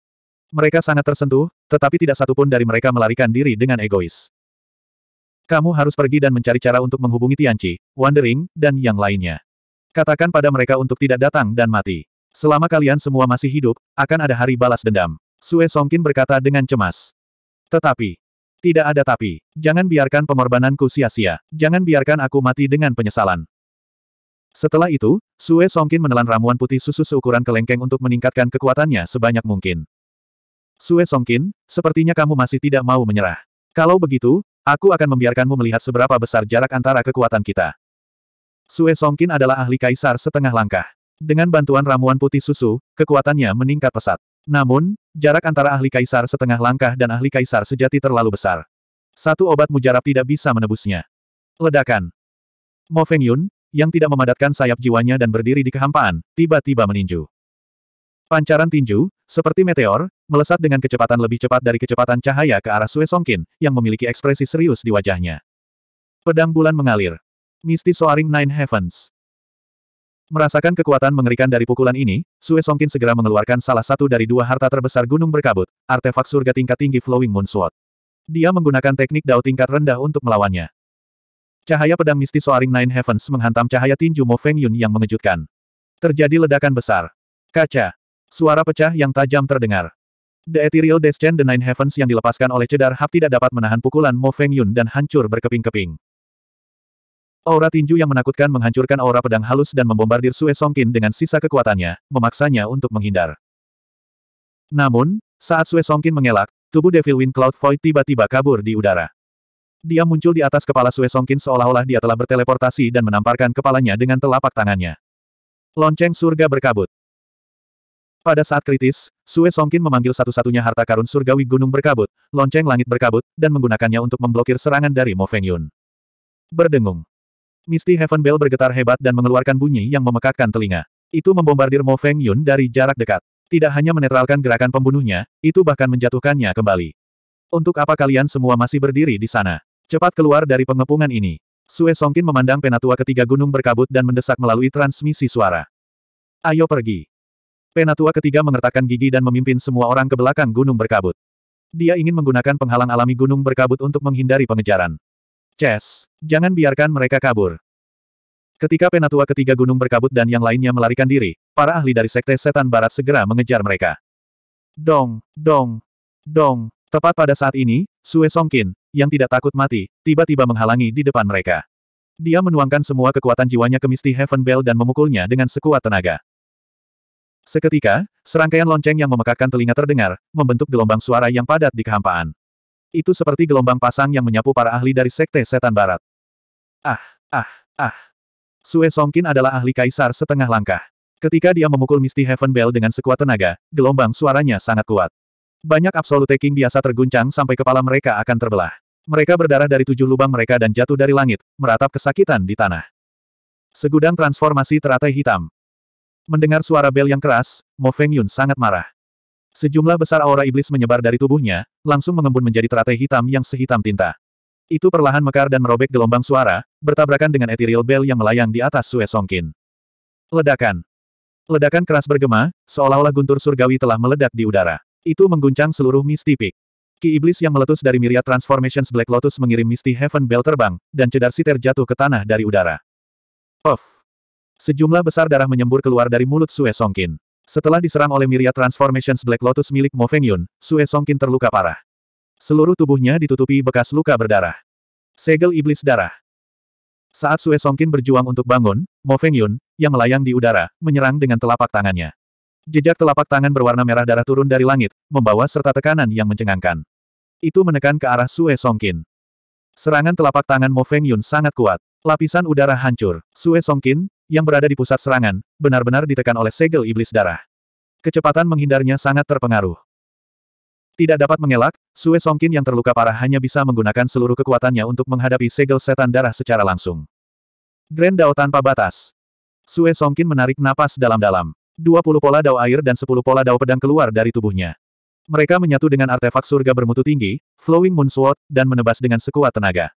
Mereka sangat tersentuh, tetapi tidak satupun dari mereka melarikan diri dengan egois. Kamu harus pergi dan mencari cara untuk menghubungi Tianci, Wandering, dan yang lainnya. Katakan pada mereka untuk tidak datang dan mati. Selama kalian semua masih hidup, akan ada hari balas dendam. Sue Songkin berkata dengan cemas. Tetapi, tidak ada tapi. Jangan biarkan pengorbananku sia-sia. Jangan biarkan aku mati dengan penyesalan. Setelah itu, Sue Songkin menelan ramuan putih susu seukuran kelengkeng untuk meningkatkan kekuatannya sebanyak mungkin. Sue Songkin, sepertinya kamu masih tidak mau menyerah. Kalau begitu, aku akan membiarkanmu melihat seberapa besar jarak antara kekuatan kita. Sue Songkin adalah ahli kaisar setengah langkah. Dengan bantuan ramuan putih susu, kekuatannya meningkat pesat. Namun, jarak antara ahli kaisar setengah langkah dan ahli kaisar sejati terlalu besar. Satu obat mujarab tidak bisa menebusnya. Ledakan. Mo Feng Yun, yang tidak memadatkan sayap jiwanya dan berdiri di kehampaan, tiba-tiba meninju. Pancaran tinju, seperti meteor, melesat dengan kecepatan lebih cepat dari kecepatan cahaya ke arah Sue Songkin, yang memiliki ekspresi serius di wajahnya. Pedang bulan mengalir. Misty Soaring Nine Heavens. Merasakan kekuatan mengerikan dari pukulan ini, Sue Songkin segera mengeluarkan salah satu dari dua harta terbesar gunung berkabut, artefak surga tingkat tinggi Flowing Moon Sword. Dia menggunakan teknik dao tingkat rendah untuk melawannya. Cahaya pedang Misty Soaring Nine Heavens menghantam cahaya tinju Mo Feng Yun yang mengejutkan. Terjadi ledakan besar. Kaca, Suara pecah yang tajam terdengar. The Ethereal Descent The Nine Heavens yang dilepaskan oleh Cedar Hap tidak dapat menahan pukulan Mo Feng Yun dan hancur berkeping-keping. Aura tinju yang menakutkan menghancurkan aura pedang halus dan membombardir Sue Songkin dengan sisa kekuatannya, memaksanya untuk menghindar. Namun, saat Sue Songkin mengelak, tubuh Devil Wind Cloud Void tiba-tiba kabur di udara. Dia muncul di atas kepala Sue Songkin seolah-olah dia telah berteleportasi dan menamparkan kepalanya dengan telapak tangannya. Lonceng surga berkabut. Pada saat kritis, Sue Songkin memanggil satu-satunya harta karun surgawi gunung berkabut, lonceng langit berkabut, dan menggunakannya untuk memblokir serangan dari Mo Feng Yun. Berdengung. Misty Heaven Bell bergetar hebat dan mengeluarkan bunyi yang memekakkan telinga. Itu membombardir Mo Feng Yun dari jarak dekat. Tidak hanya menetralkan gerakan pembunuhnya, itu bahkan menjatuhkannya kembali. Untuk apa kalian semua masih berdiri di sana? Cepat keluar dari pengepungan ini. Sue Songkin memandang penatua ketiga gunung berkabut dan mendesak melalui transmisi suara. Ayo pergi. Penatua ketiga mengertakkan gigi dan memimpin semua orang ke belakang gunung berkabut. Dia ingin menggunakan penghalang alami gunung berkabut untuk menghindari pengejaran. Ches, jangan biarkan mereka kabur. Ketika penatua ketiga gunung berkabut dan yang lainnya melarikan diri, para ahli dari sekte setan barat segera mengejar mereka. Dong, dong, dong. Tepat pada saat ini, Sue Songkin, yang tidak takut mati, tiba-tiba menghalangi di depan mereka. Dia menuangkan semua kekuatan jiwanya ke Misty Heaven Bell dan memukulnya dengan sekuat tenaga. Seketika, serangkaian lonceng yang memekakkan telinga terdengar, membentuk gelombang suara yang padat di kehampaan. Itu seperti gelombang pasang yang menyapu para ahli dari Sekte Setan Barat. Ah, ah, ah. Sue Songkin adalah ahli kaisar setengah langkah. Ketika dia memukul Misty Heaven Bell dengan sekuat tenaga, gelombang suaranya sangat kuat. Banyak absolute king biasa terguncang sampai kepala mereka akan terbelah. Mereka berdarah dari tujuh lubang mereka dan jatuh dari langit, meratap kesakitan di tanah. Segudang transformasi teratai hitam. Mendengar suara bel yang keras, Mo Feng Yun sangat marah. Sejumlah besar aura iblis menyebar dari tubuhnya, langsung mengembun menjadi teratai hitam yang sehitam tinta. Itu perlahan mekar dan merobek gelombang suara, bertabrakan dengan ethereal bell yang melayang di atas Sue Songkin. Ledakan. Ledakan keras bergema, seolah-olah guntur surgawi telah meledak di udara. Itu mengguncang seluruh Misty Peak. Ki Iblis yang meletus dari Myriad Transformations Black Lotus mengirim Misty Heaven Bell terbang, dan cedar siter jatuh ke tanah dari udara. Off. Sejumlah besar darah menyembur keluar dari mulut Sue Songkin. Setelah diserang oleh Miria Transformations Black Lotus milik Mo Fengyun, Sue Songkin terluka parah. Seluruh tubuhnya ditutupi bekas luka berdarah. Segel iblis darah. Saat Sue Songkin berjuang untuk bangun, Mo Feng Yun, yang melayang di udara, menyerang dengan telapak tangannya. Jejak telapak tangan berwarna merah darah turun dari langit, membawa serta tekanan yang mencengangkan. Itu menekan ke arah Sue Songkin. Serangan telapak tangan Mo Feng Yun sangat kuat. Lapisan udara hancur. Sue Songkin, yang berada di pusat serangan, benar-benar ditekan oleh segel iblis darah. Kecepatan menghindarnya sangat terpengaruh. Tidak dapat mengelak, Sue Songkin yang terluka parah hanya bisa menggunakan seluruh kekuatannya untuk menghadapi segel setan darah secara langsung. Grand Dao tanpa batas. Sue Songkin menarik napas dalam-dalam. 20 pola dao air dan 10 pola dao pedang keluar dari tubuhnya. Mereka menyatu dengan artefak surga bermutu tinggi, Flowing Moon Sword, dan menebas dengan sekuat tenaga.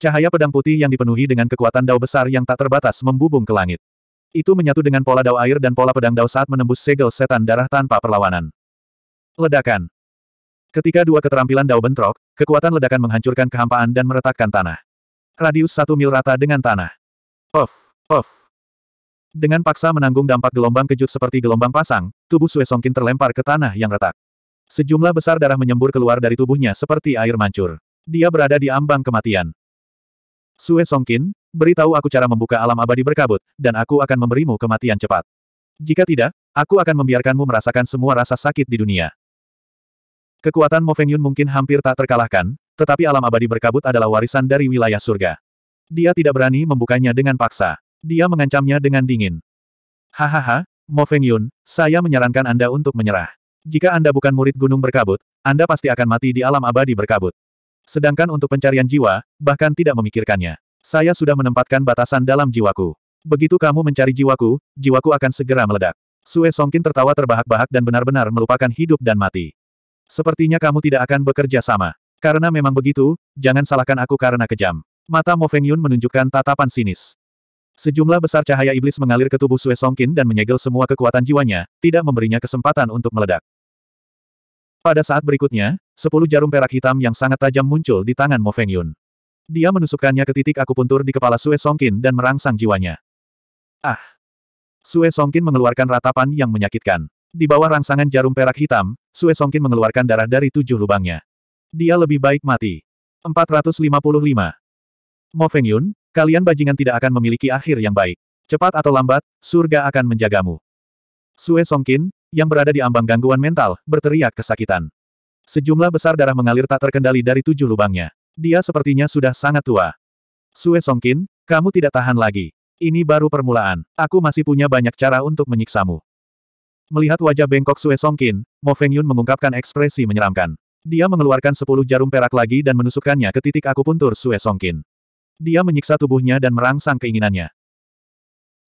Cahaya pedang putih yang dipenuhi dengan kekuatan dao besar yang tak terbatas membubung ke langit. Itu menyatu dengan pola dao air dan pola pedang dao saat menembus segel setan darah tanpa perlawanan. Ledakan. Ketika dua keterampilan dao bentrok, kekuatan ledakan menghancurkan kehampaan dan meretakkan tanah. Radius satu mil rata dengan tanah. Puff, puff. Dengan paksa menanggung dampak gelombang kejut seperti gelombang pasang, tubuh Sue Songkin terlempar ke tanah yang retak. Sejumlah besar darah menyembur keluar dari tubuhnya seperti air mancur. Dia berada di ambang kematian. Sue Songkin, beritahu aku cara membuka alam abadi berkabut, dan aku akan memberimu kematian cepat. Jika tidak, aku akan membiarkanmu merasakan semua rasa sakit di dunia. Kekuatan Mo Feng Yun mungkin hampir tak terkalahkan, tetapi alam abadi berkabut adalah warisan dari wilayah surga. Dia tidak berani membukanya dengan paksa. Dia mengancamnya dengan dingin. Hahaha, Mo Feng Yun, saya menyarankan Anda untuk menyerah. Jika Anda bukan murid gunung berkabut, Anda pasti akan mati di alam abadi berkabut. Sedangkan untuk pencarian jiwa, bahkan tidak memikirkannya. Saya sudah menempatkan batasan dalam jiwaku. Begitu kamu mencari jiwaku, jiwaku akan segera meledak. Sue Songkin tertawa terbahak-bahak dan benar-benar melupakan hidup dan mati. Sepertinya kamu tidak akan bekerja sama. Karena memang begitu, jangan salahkan aku karena kejam. Mata Mo Feng Yun menunjukkan tatapan sinis. Sejumlah besar cahaya iblis mengalir ke tubuh Sue Songkin dan menyegel semua kekuatan jiwanya, tidak memberinya kesempatan untuk meledak. Pada saat berikutnya, sepuluh jarum perak hitam yang sangat tajam muncul di tangan Mo Feng Yun. Dia menusukkannya ke titik akupuntur di kepala Sue Songkin dan merangsang jiwanya. Ah! Sue Songkin mengeluarkan ratapan yang menyakitkan. Di bawah rangsangan jarum perak hitam, Sue Songkin mengeluarkan darah dari tujuh lubangnya. Dia lebih baik mati. 455. Mo Feng Yun, kalian bajingan tidak akan memiliki akhir yang baik. Cepat atau lambat, surga akan menjagamu. Sue Songkin, yang berada di ambang gangguan mental, berteriak kesakitan. Sejumlah besar darah mengalir tak terkendali dari tujuh lubangnya. Dia sepertinya sudah sangat tua. Sue Songkin, kamu tidak tahan lagi. Ini baru permulaan. Aku masih punya banyak cara untuk menyiksamu. Melihat wajah bengkok Sue Songkin, Mo Feng Yun mengungkapkan ekspresi menyeramkan. Dia mengeluarkan sepuluh jarum perak lagi dan menusukkannya ke titik akupuntur Sue Songkin. Dia menyiksa tubuhnya dan merangsang keinginannya.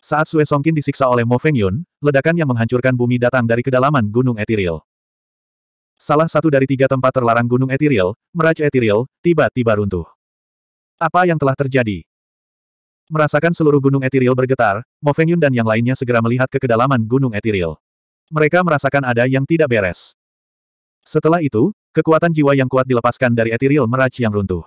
Saat Sue Songkin disiksa oleh Mo Feng Yun, ledakan yang menghancurkan bumi datang dari kedalaman Gunung Ethereal. Salah satu dari tiga tempat terlarang Gunung Ethereal, Meraj Ethereal, tiba-tiba runtuh. Apa yang telah terjadi? Merasakan seluruh Gunung Ethereal bergetar, Mo Feng Yun dan yang lainnya segera melihat ke kedalaman Gunung Ethereal. Mereka merasakan ada yang tidak beres. Setelah itu, kekuatan jiwa yang kuat dilepaskan dari Ethereal Meraj yang runtuh.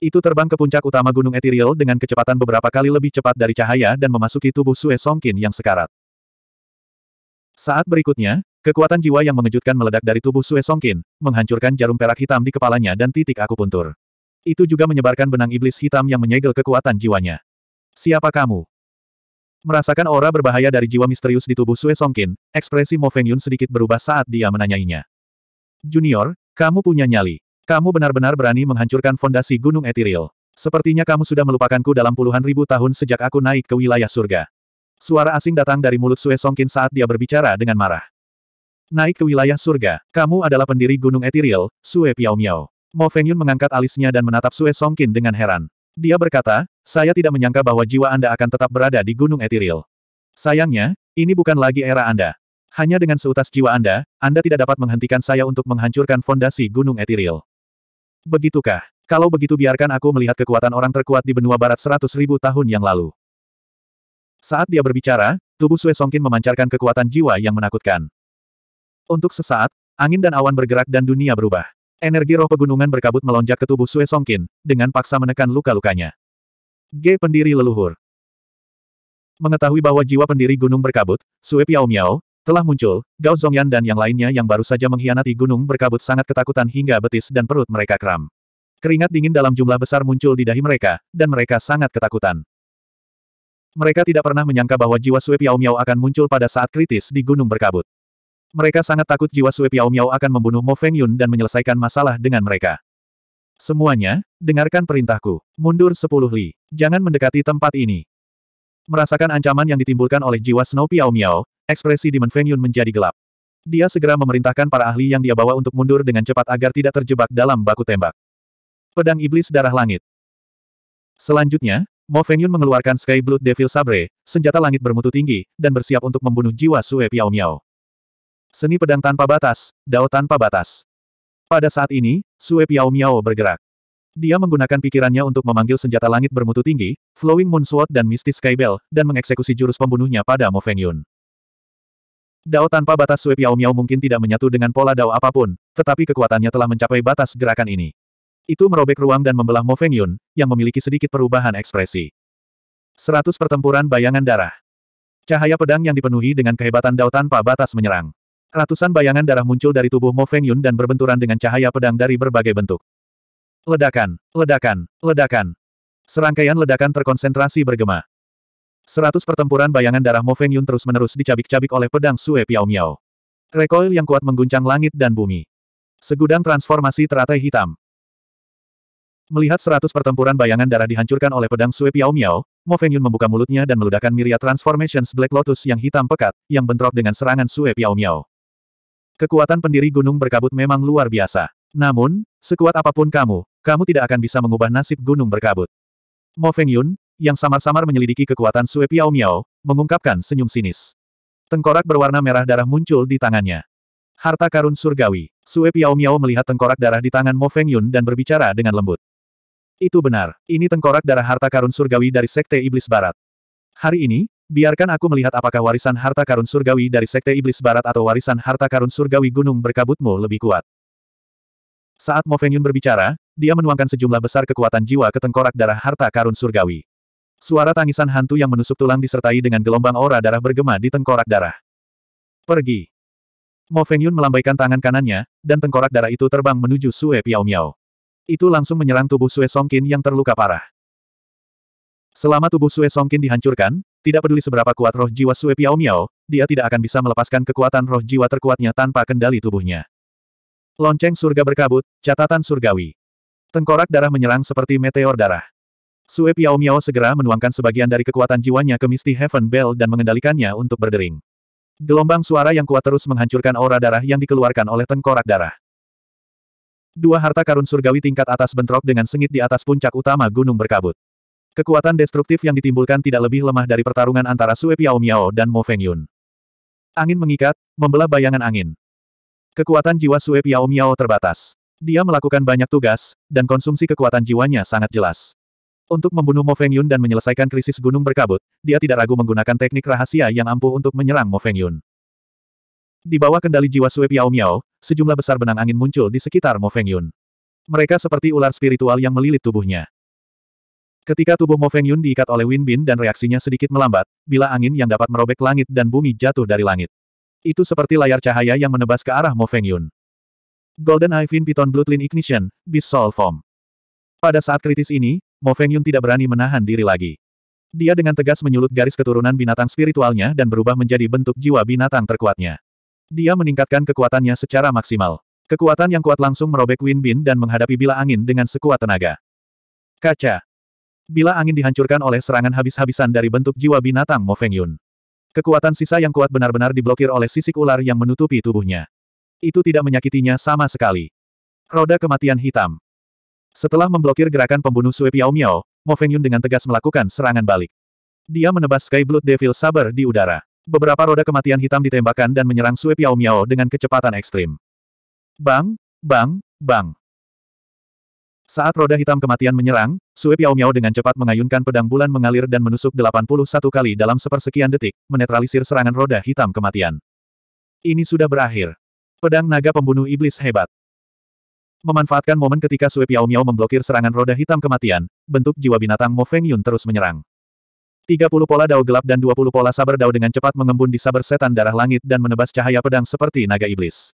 Itu terbang ke puncak utama Gunung Ethereal dengan kecepatan beberapa kali lebih cepat dari cahaya dan memasuki tubuh Sue Songkin yang sekarat. Saat berikutnya, kekuatan jiwa yang mengejutkan meledak dari tubuh Sue Songkin, menghancurkan jarum perak hitam di kepalanya dan titik akupuntur. Itu juga menyebarkan benang iblis hitam yang menyegel kekuatan jiwanya. Siapa kamu? Merasakan aura berbahaya dari jiwa misterius di tubuh Sue Songkin, ekspresi Mo Feng Yun sedikit berubah saat dia menanyainya. Junior, kamu punya nyali. Kamu benar-benar berani menghancurkan fondasi Gunung Etiril. Sepertinya kamu sudah melupakanku dalam puluhan ribu tahun sejak aku naik ke wilayah surga. Suara asing datang dari mulut Sue Songkin saat dia berbicara dengan marah. Naik ke wilayah surga, kamu adalah pendiri Gunung Etiril, Sue Piao Miao. Mo Feng Yun mengangkat alisnya dan menatap Sue Songkin dengan heran. Dia berkata, saya tidak menyangka bahwa jiwa Anda akan tetap berada di Gunung Etiril. Sayangnya, ini bukan lagi era Anda. Hanya dengan seutas jiwa Anda, Anda tidak dapat menghentikan saya untuk menghancurkan fondasi Gunung Etiril. Begitukah? Kalau begitu biarkan aku melihat kekuatan orang terkuat di benua barat seratus ribu tahun yang lalu. Saat dia berbicara, tubuh Sue Songkin memancarkan kekuatan jiwa yang menakutkan. Untuk sesaat, angin dan awan bergerak dan dunia berubah. Energi roh pegunungan berkabut melonjak ke tubuh Sue Songkin, dengan paksa menekan luka-lukanya. G. Pendiri Leluhur Mengetahui bahwa jiwa pendiri gunung berkabut, Sue Piao Miao, telah muncul, Gao Zongyan dan yang lainnya yang baru saja mengkhianati gunung berkabut sangat ketakutan hingga betis dan perut mereka kram. Keringat dingin dalam jumlah besar muncul di dahi mereka, dan mereka sangat ketakutan. Mereka tidak pernah menyangka bahwa jiwa Sui Piao Miao akan muncul pada saat kritis di gunung berkabut. Mereka sangat takut jiwa Sui Piao Miao akan membunuh Mo Feng Yun dan menyelesaikan masalah dengan mereka. Semuanya, dengarkan perintahku. Mundur sepuluh li. Jangan mendekati tempat ini. Merasakan ancaman yang ditimbulkan oleh jiwa Snow Piao Miao, Ekspresi di Feng Yun menjadi gelap. Dia segera memerintahkan para ahli yang dia bawa untuk mundur dengan cepat agar tidak terjebak dalam baku tembak. Pedang Iblis Darah Langit Selanjutnya, Mo Feng Yun mengeluarkan Sky Blood Devil Sabre, senjata langit bermutu tinggi, dan bersiap untuk membunuh jiwa Sue Piao Miao. Seni pedang tanpa batas, Dao tanpa batas. Pada saat ini, Sue Piao Miao bergerak. Dia menggunakan pikirannya untuk memanggil senjata langit bermutu tinggi, Flowing Moon Sword dan Misty Sky Bell, dan mengeksekusi jurus pembunuhnya pada Mo Feng Yun. Dao tanpa batas Sui Piao Miao mungkin tidak menyatu dengan pola Dao apapun, tetapi kekuatannya telah mencapai batas gerakan ini. Itu merobek ruang dan membelah Mo Feng Yun, yang memiliki sedikit perubahan ekspresi. Seratus pertempuran bayangan darah. Cahaya pedang yang dipenuhi dengan kehebatan Dao tanpa batas menyerang. Ratusan bayangan darah muncul dari tubuh Mo Feng Yun dan berbenturan dengan cahaya pedang dari berbagai bentuk. Ledakan, ledakan, ledakan. Serangkaian ledakan terkonsentrasi bergema. Seratus pertempuran bayangan darah Mo Feng Yun terus-menerus dicabik-cabik oleh pedang Sue Piao Miao. Recoil yang kuat mengguncang langit dan bumi. Segudang transformasi teratai hitam. Melihat seratus pertempuran bayangan darah dihancurkan oleh pedang Sue Piao Miao, Mo Feng Yun membuka mulutnya dan meludahkan Miria Transformations Black Lotus yang hitam pekat, yang bentrok dengan serangan Sue Piao Miao. Kekuatan pendiri gunung berkabut memang luar biasa. Namun, sekuat apapun kamu, kamu tidak akan bisa mengubah nasib gunung berkabut. Mo Feng Yun, yang samar-samar menyelidiki kekuatan Sue Piao Miao, mengungkapkan senyum sinis. Tengkorak berwarna merah darah muncul di tangannya. Harta karun surgawi. Sue Piao Miao melihat tengkorak darah di tangan Mo Feng Yun dan berbicara dengan lembut. Itu benar, ini tengkorak darah harta karun surgawi dari Sekte Iblis Barat. Hari ini, biarkan aku melihat apakah warisan harta karun surgawi dari Sekte Iblis Barat atau warisan harta karun surgawi gunung berkabutmu lebih kuat. Saat Mo Feng Yun berbicara, dia menuangkan sejumlah besar kekuatan jiwa ke tengkorak darah harta karun surgawi. Suara tangisan hantu yang menusuk tulang disertai dengan gelombang aura darah bergema di tengkorak darah. Pergi. Mo Feng Yun melambaikan tangan kanannya, dan tengkorak darah itu terbang menuju Sue Piao Miao. Itu langsung menyerang tubuh Sue Songkin yang terluka parah. Selama tubuh Sue Songkin dihancurkan, tidak peduli seberapa kuat roh jiwa Sue Piao Miao, dia tidak akan bisa melepaskan kekuatan roh jiwa terkuatnya tanpa kendali tubuhnya. Lonceng surga berkabut, catatan surgawi. Tengkorak darah menyerang seperti meteor darah. Sue Piao Miao segera menuangkan sebagian dari kekuatan jiwanya ke Misty Heaven Bell dan mengendalikannya untuk berdering. Gelombang suara yang kuat terus menghancurkan aura darah yang dikeluarkan oleh tengkorak darah. Dua harta karun surgawi tingkat atas bentrok dengan sengit di atas puncak utama gunung berkabut. Kekuatan destruktif yang ditimbulkan tidak lebih lemah dari pertarungan antara Sue Piao Miao dan Mo Feng Yun. Angin mengikat, membelah bayangan angin. Kekuatan jiwa Sue Piao Miao terbatas. Dia melakukan banyak tugas, dan konsumsi kekuatan jiwanya sangat jelas. Untuk membunuh Mo Feng Yun dan menyelesaikan krisis gunung berkabut, dia tidak ragu menggunakan teknik rahasia yang ampuh untuk menyerang Mo Feng Yun. Di bawah kendali jiwa Sue Piao Miao, sejumlah besar benang angin muncul di sekitar Mo Feng Yun. Mereka seperti ular spiritual yang melilit tubuhnya. Ketika tubuh Mo Feng Yun diikat oleh Win Bin dan reaksinya sedikit melambat, bila angin yang dapat merobek langit dan bumi jatuh dari langit. Itu seperti layar cahaya yang menebas ke arah Mo Feng Yun. Golden Eye Fin Piton Bloodline Ignition, Beast Soul Form. Pada saat kritis ini, Mo Feng Yun tidak berani menahan diri lagi. Dia dengan tegas menyulut garis keturunan binatang spiritualnya dan berubah menjadi bentuk jiwa binatang terkuatnya. Dia meningkatkan kekuatannya secara maksimal. Kekuatan yang kuat langsung merobek Win Bin dan menghadapi bila angin dengan sekuat tenaga. Kaca. Bila angin dihancurkan oleh serangan habis-habisan dari bentuk jiwa binatang Mo Feng Yun. Kekuatan sisa yang kuat benar-benar diblokir oleh sisik ular yang menutupi tubuhnya. Itu tidak menyakitinya sama sekali. Roda kematian hitam. Setelah memblokir gerakan pembunuh Sui Piao Miao, Mo Feng Yun dengan tegas melakukan serangan balik. Dia menebas Sky Blood Devil Saber di udara. Beberapa roda kematian hitam ditembakkan dan menyerang Sui Piao Miao dengan kecepatan ekstrim. Bang, bang, bang. Saat roda hitam kematian menyerang, Sui Piao Miao dengan cepat mengayunkan pedang bulan mengalir dan menusuk 81 kali dalam sepersekian detik, menetralisir serangan roda hitam kematian. Ini sudah berakhir. Pedang naga pembunuh iblis hebat. Memanfaatkan momen ketika Sue Piao Miao memblokir serangan roda hitam kematian, bentuk jiwa binatang Mo Feng Yun terus menyerang. 30 pola dao gelap dan 20 pola saber dao dengan cepat mengembun di saber setan darah langit dan menebas cahaya pedang seperti naga iblis.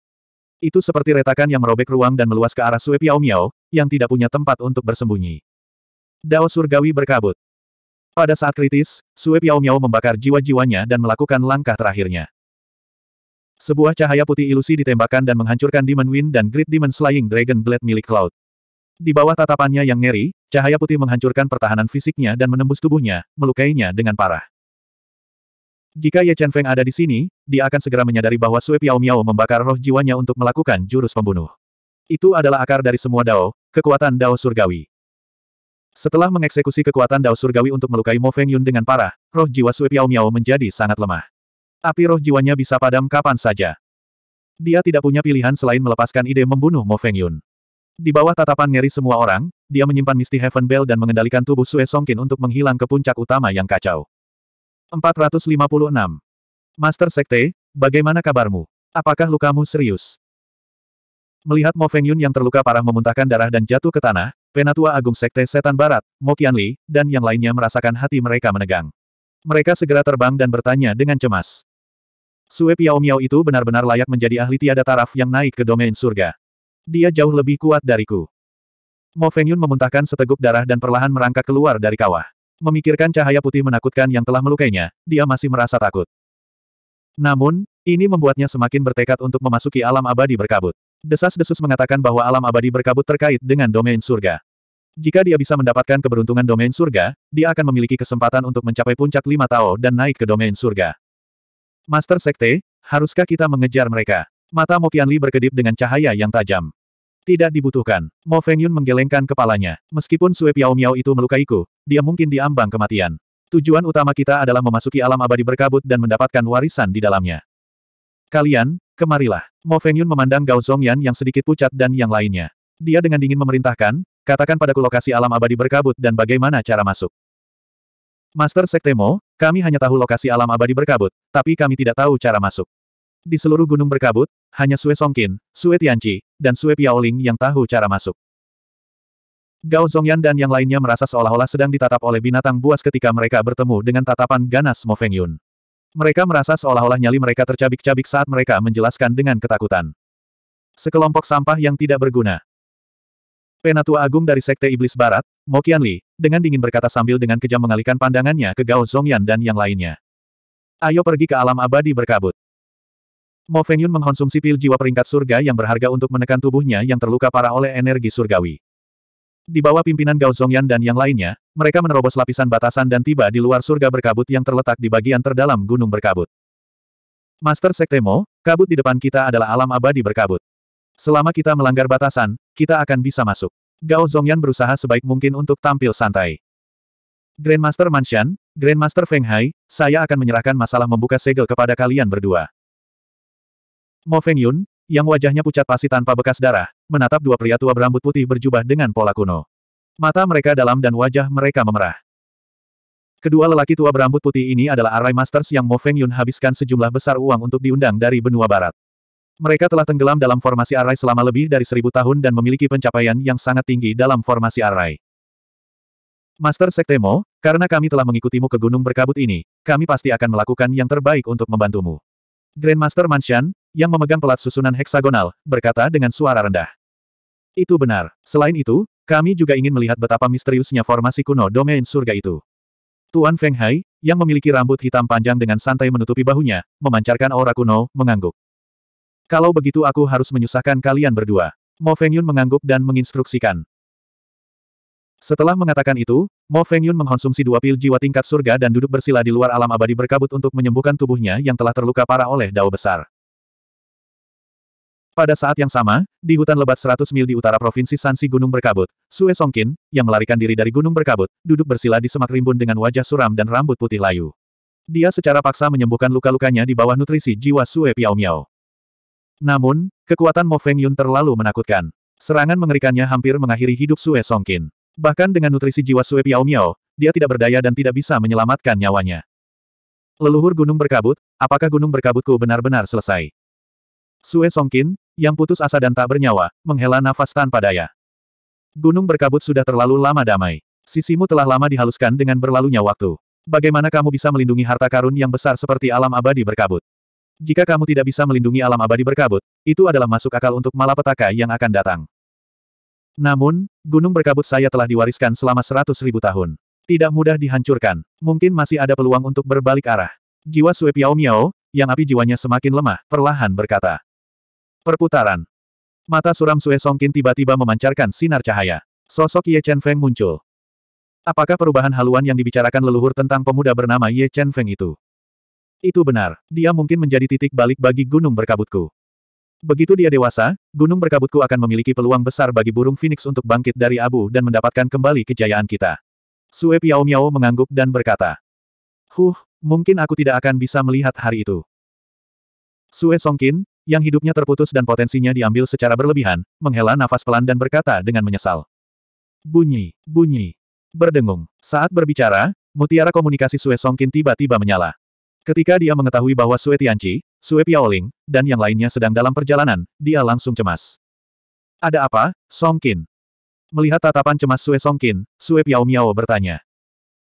Itu seperti retakan yang merobek ruang dan meluas ke arah Sue Piao Miao, yang tidak punya tempat untuk bersembunyi. Dao surgawi berkabut. Pada saat kritis, Sue Piao Miao membakar jiwa-jiwanya dan melakukan langkah terakhirnya. Sebuah cahaya putih ilusi ditembakkan dan menghancurkan Demon Wind dan Great Demon Slaying Dragon Blade milik Cloud. Di bawah tatapannya yang ngeri, cahaya putih menghancurkan pertahanan fisiknya dan menembus tubuhnya, melukainya dengan parah. Jika Ye Chen Feng ada di sini, dia akan segera menyadari bahwa Sue Piao Miao membakar roh jiwanya untuk melakukan jurus pembunuh. Itu adalah akar dari semua dao, kekuatan dao surgawi. Setelah mengeksekusi kekuatan dao surgawi untuk melukai Mo Feng Yun dengan parah, roh jiwa Sue Piao Miao menjadi sangat lemah. Api roh jiwanya bisa padam kapan saja. Dia tidak punya pilihan selain melepaskan ide membunuh Mo Feng Yun. Di bawah tatapan ngeri semua orang, dia menyimpan Misty Heaven Bell dan mengendalikan tubuh Sue Songkin untuk menghilang ke puncak utama yang kacau. 456. Master Sekte, bagaimana kabarmu? Apakah lukamu serius? Melihat Mo Feng Yun yang terluka parah memuntahkan darah dan jatuh ke tanah, Penatua Agung Sekte Setan Barat, Mo Li, dan yang lainnya merasakan hati mereka menegang. Mereka segera terbang dan bertanya dengan cemas. Sue Piao Miao itu benar-benar layak menjadi ahli tiada taraf yang naik ke domain surga. Dia jauh lebih kuat dariku. Mo Feng Yun memuntahkan seteguk darah dan perlahan merangkak keluar dari kawah. Memikirkan cahaya putih menakutkan yang telah melukainya, dia masih merasa takut. Namun, ini membuatnya semakin bertekad untuk memasuki alam abadi berkabut. Desas-desus mengatakan bahwa alam abadi berkabut terkait dengan domain surga. Jika dia bisa mendapatkan keberuntungan domain surga, dia akan memiliki kesempatan untuk mencapai puncak lima Tao dan naik ke domain surga. Master Sekte, haruskah kita mengejar mereka? Mata Mo Qianli berkedip dengan cahaya yang tajam. Tidak dibutuhkan. Mo Fengyun menggelengkan kepalanya. Meskipun Sue Piao Miao itu melukaiku, dia mungkin diambang kematian. Tujuan utama kita adalah memasuki alam abadi berkabut dan mendapatkan warisan di dalamnya. Kalian, kemarilah. Mo Fengyun memandang Gao Zongyan yang sedikit pucat dan yang lainnya. Dia dengan dingin memerintahkan, katakan padaku lokasi alam abadi berkabut dan bagaimana cara masuk. Master Sekte Mo, kami hanya tahu lokasi alam abadi berkabut, tapi kami tidak tahu cara masuk. Di seluruh gunung berkabut, hanya Sue Songkin, Sue Tianqi, dan Sue Piaoling yang tahu cara masuk. Gao Zongyan dan yang lainnya merasa seolah-olah sedang ditatap oleh binatang buas ketika mereka bertemu dengan tatapan ganas Mo Feng Yun. Mereka merasa seolah-olah nyali mereka tercabik-cabik saat mereka menjelaskan dengan ketakutan. Sekelompok sampah yang tidak berguna. Penatua Agung dari Sekte Iblis Barat, Mo Qianli, dengan dingin berkata sambil dengan kejam mengalihkan pandangannya ke Gao Zongyan dan yang lainnya. Ayo pergi ke alam abadi berkabut. Mo Fengyun mengkonsumsi pil jiwa peringkat surga yang berharga untuk menekan tubuhnya yang terluka parah oleh energi surgawi. Di bawah pimpinan Gao Zongyan dan yang lainnya, mereka menerobos lapisan batasan dan tiba di luar surga berkabut yang terletak di bagian terdalam gunung berkabut. Master Sekte Mo, kabut di depan kita adalah alam abadi berkabut. Selama kita melanggar batasan, kita akan bisa masuk. Gao Zongyan berusaha sebaik mungkin untuk tampil santai. Grandmaster Manshan, Grandmaster Feng Hai, saya akan menyerahkan masalah membuka segel kepada kalian berdua. Mo Feng Yun, yang wajahnya pucat pasi tanpa bekas darah, menatap dua pria tua berambut putih berjubah dengan pola kuno. Mata mereka dalam dan wajah mereka memerah. Kedua lelaki tua berambut putih ini adalah Arai Masters yang Mo Feng Yun habiskan sejumlah besar uang untuk diundang dari benua barat. Mereka telah tenggelam dalam formasi arai selama lebih dari seribu tahun dan memiliki pencapaian yang sangat tinggi dalam formasi arai. Master Sektemo, karena kami telah mengikutimu ke gunung berkabut ini, kami pasti akan melakukan yang terbaik untuk membantumu. Grandmaster Manshan, yang memegang pelat susunan heksagonal, berkata dengan suara rendah. Itu benar. Selain itu, kami juga ingin melihat betapa misteriusnya formasi kuno domain surga itu. Tuan Feng Hai, yang memiliki rambut hitam panjang dengan santai menutupi bahunya, memancarkan aura kuno, mengangguk. Kalau begitu aku harus menyusahkan kalian berdua. Mo Fengyun mengangguk dan menginstruksikan. Setelah mengatakan itu, Mo Fengyun mengkonsumsi dua pil jiwa tingkat surga dan duduk bersila di luar alam abadi berkabut untuk menyembuhkan tubuhnya yang telah terluka parah oleh dao besar. Pada saat yang sama, di hutan lebat 100 mil di utara provinsi Sansi Gunung Berkabut, Sue Songkin, yang melarikan diri dari Gunung Berkabut, duduk bersila di semak rimbun dengan wajah suram dan rambut putih layu. Dia secara paksa menyembuhkan luka-lukanya di bawah nutrisi jiwa Sue Piao Miao. Namun, kekuatan Mo Feng Yun terlalu menakutkan. Serangan mengerikannya hampir mengakhiri hidup Sue Songkin. Bahkan dengan nutrisi jiwa Sue Piao Miao, dia tidak berdaya dan tidak bisa menyelamatkan nyawanya. Leluhur gunung berkabut, apakah gunung berkabutku benar-benar selesai? Sue Songkin, yang putus asa dan tak bernyawa, menghela nafas tanpa daya. Gunung berkabut sudah terlalu lama damai. Sisimu telah lama dihaluskan dengan berlalunya waktu. Bagaimana kamu bisa melindungi harta karun yang besar seperti alam abadi berkabut? Jika kamu tidak bisa melindungi alam abadi berkabut, itu adalah masuk akal untuk malapetaka yang akan datang. Namun, gunung berkabut saya telah diwariskan selama seratus ribu tahun. Tidak mudah dihancurkan. Mungkin masih ada peluang untuk berbalik arah. Jiwa Sue Piao Miao, yang api jiwanya semakin lemah, perlahan berkata. Perputaran. Mata suram Sue Songkin tiba-tiba memancarkan sinar cahaya. Sosok Ye Chen Feng muncul. Apakah perubahan haluan yang dibicarakan leluhur tentang pemuda bernama Ye Chen Feng itu? Itu benar, dia mungkin menjadi titik balik bagi gunung berkabutku. Begitu dia dewasa, gunung berkabutku akan memiliki peluang besar bagi burung Phoenix untuk bangkit dari abu dan mendapatkan kembali kejayaan kita. Sue Piao Miao mengangguk dan berkata, Huh, mungkin aku tidak akan bisa melihat hari itu. Sue Songkin, yang hidupnya terputus dan potensinya diambil secara berlebihan, menghela nafas pelan dan berkata dengan menyesal. Bunyi, bunyi, berdengung. Saat berbicara, mutiara komunikasi Sue Songkin tiba-tiba menyala. Ketika dia mengetahui bahwa Sue Tianchi, Sue Piaoling, dan yang lainnya sedang dalam perjalanan, dia langsung cemas. Ada apa, Song Qin? Melihat tatapan cemas Sue Songkin, Sue Piao Miao bertanya.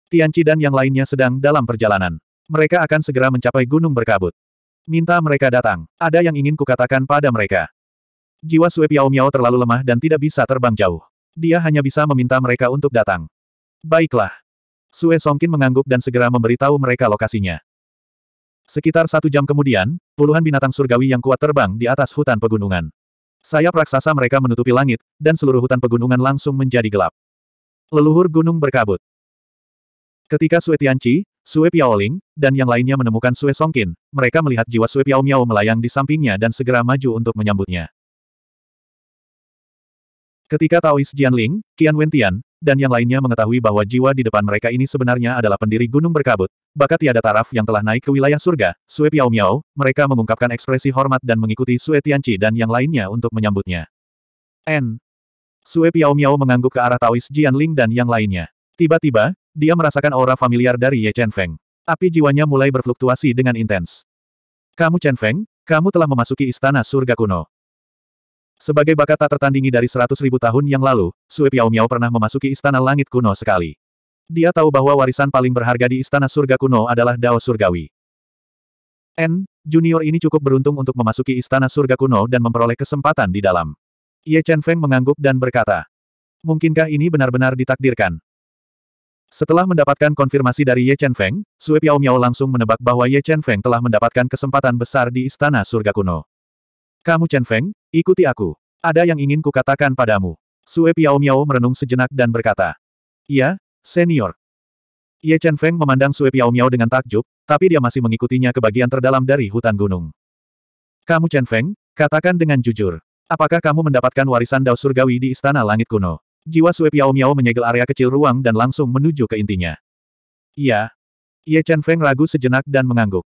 Tianci dan yang lainnya sedang dalam perjalanan. Mereka akan segera mencapai gunung berkabut. Minta mereka datang. Ada yang ingin kukatakan pada mereka. Jiwa Sue Piao Miao terlalu lemah dan tidak bisa terbang jauh. Dia hanya bisa meminta mereka untuk datang. Baiklah. Sue Songkin mengangguk dan segera memberitahu mereka lokasinya. Sekitar satu jam kemudian, puluhan binatang surgawi yang kuat terbang di atas hutan pegunungan. Sayap raksasa mereka menutupi langit, dan seluruh hutan pegunungan langsung menjadi gelap. Leluhur gunung berkabut. Ketika Sue Tianqi, Sue Piaoling, dan yang lainnya menemukan Sue Songkin, mereka melihat jiwa Sue Piao Miao melayang di sampingnya dan segera maju untuk menyambutnya. Ketika Taois Jianling, Qian Wentian, dan yang lainnya mengetahui bahwa jiwa di depan mereka ini sebenarnya adalah pendiri gunung berkabut, bakat tiada taraf yang telah naik ke wilayah surga, Sue Piao Miao, mereka mengungkapkan ekspresi hormat dan mengikuti Sue Tianqi dan yang lainnya untuk menyambutnya. N. Sue Piao Miao mengangguk ke arah Taois Jianling dan yang lainnya. Tiba-tiba, dia merasakan aura familiar dari Ye Chen Feng. Api jiwanya mulai berfluktuasi dengan intens. Kamu Chen Feng, kamu telah memasuki istana surga kuno. Sebagai bakat tak tertandingi dari seratus ribu tahun yang lalu, Sue Piao Miao pernah memasuki istana langit kuno sekali. Dia tahu bahwa warisan paling berharga di istana surga kuno adalah Dao Surgawi. N. Junior ini cukup beruntung untuk memasuki istana surga kuno dan memperoleh kesempatan di dalam. Ye Chen Feng mengangguk dan berkata, Mungkinkah ini benar-benar ditakdirkan? Setelah mendapatkan konfirmasi dari Ye Chen Feng, Sue Piao Miao langsung menebak bahwa Ye Chen Feng telah mendapatkan kesempatan besar di istana surga kuno. Kamu Chen Feng, Ikuti aku. Ada yang ingin kukatakan padamu. Sue Piao Miao merenung sejenak dan berkata. Iya, senior. Ye Chen Feng memandang Sue Piao Miao dengan takjub, tapi dia masih mengikutinya ke bagian terdalam dari hutan gunung. Kamu Chen Feng, katakan dengan jujur. Apakah kamu mendapatkan warisan dao surgawi di istana langit kuno? Jiwa Sue Piao Miao menyegel area kecil ruang dan langsung menuju ke intinya. Iya. Ye Chen Feng ragu sejenak dan mengangguk.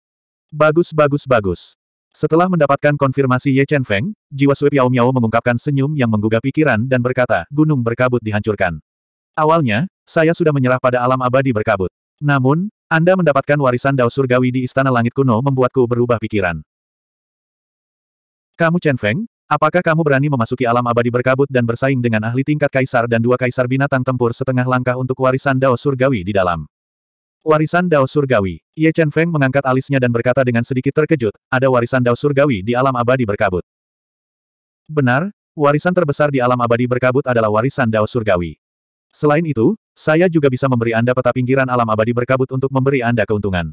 Bagus bagus bagus. Setelah mendapatkan konfirmasi Ye Chen Feng, jiwa Sui Piao Miao mengungkapkan senyum yang menggugah pikiran dan berkata, gunung berkabut dihancurkan. Awalnya, saya sudah menyerah pada alam abadi berkabut. Namun, Anda mendapatkan warisan Dao Surgawi di Istana Langit Kuno membuatku berubah pikiran. Kamu Chen Feng, apakah kamu berani memasuki alam abadi berkabut dan bersaing dengan ahli tingkat kaisar dan dua kaisar binatang tempur setengah langkah untuk warisan Dao Surgawi di dalam? Warisan Dao Surgawi. Ye Chen Feng mengangkat alisnya dan berkata dengan sedikit terkejut, ada warisan Dao Surgawi di alam abadi berkabut. Benar, warisan terbesar di alam abadi berkabut adalah warisan Dao Surgawi. Selain itu, saya juga bisa memberi Anda peta pinggiran alam abadi berkabut untuk memberi Anda keuntungan.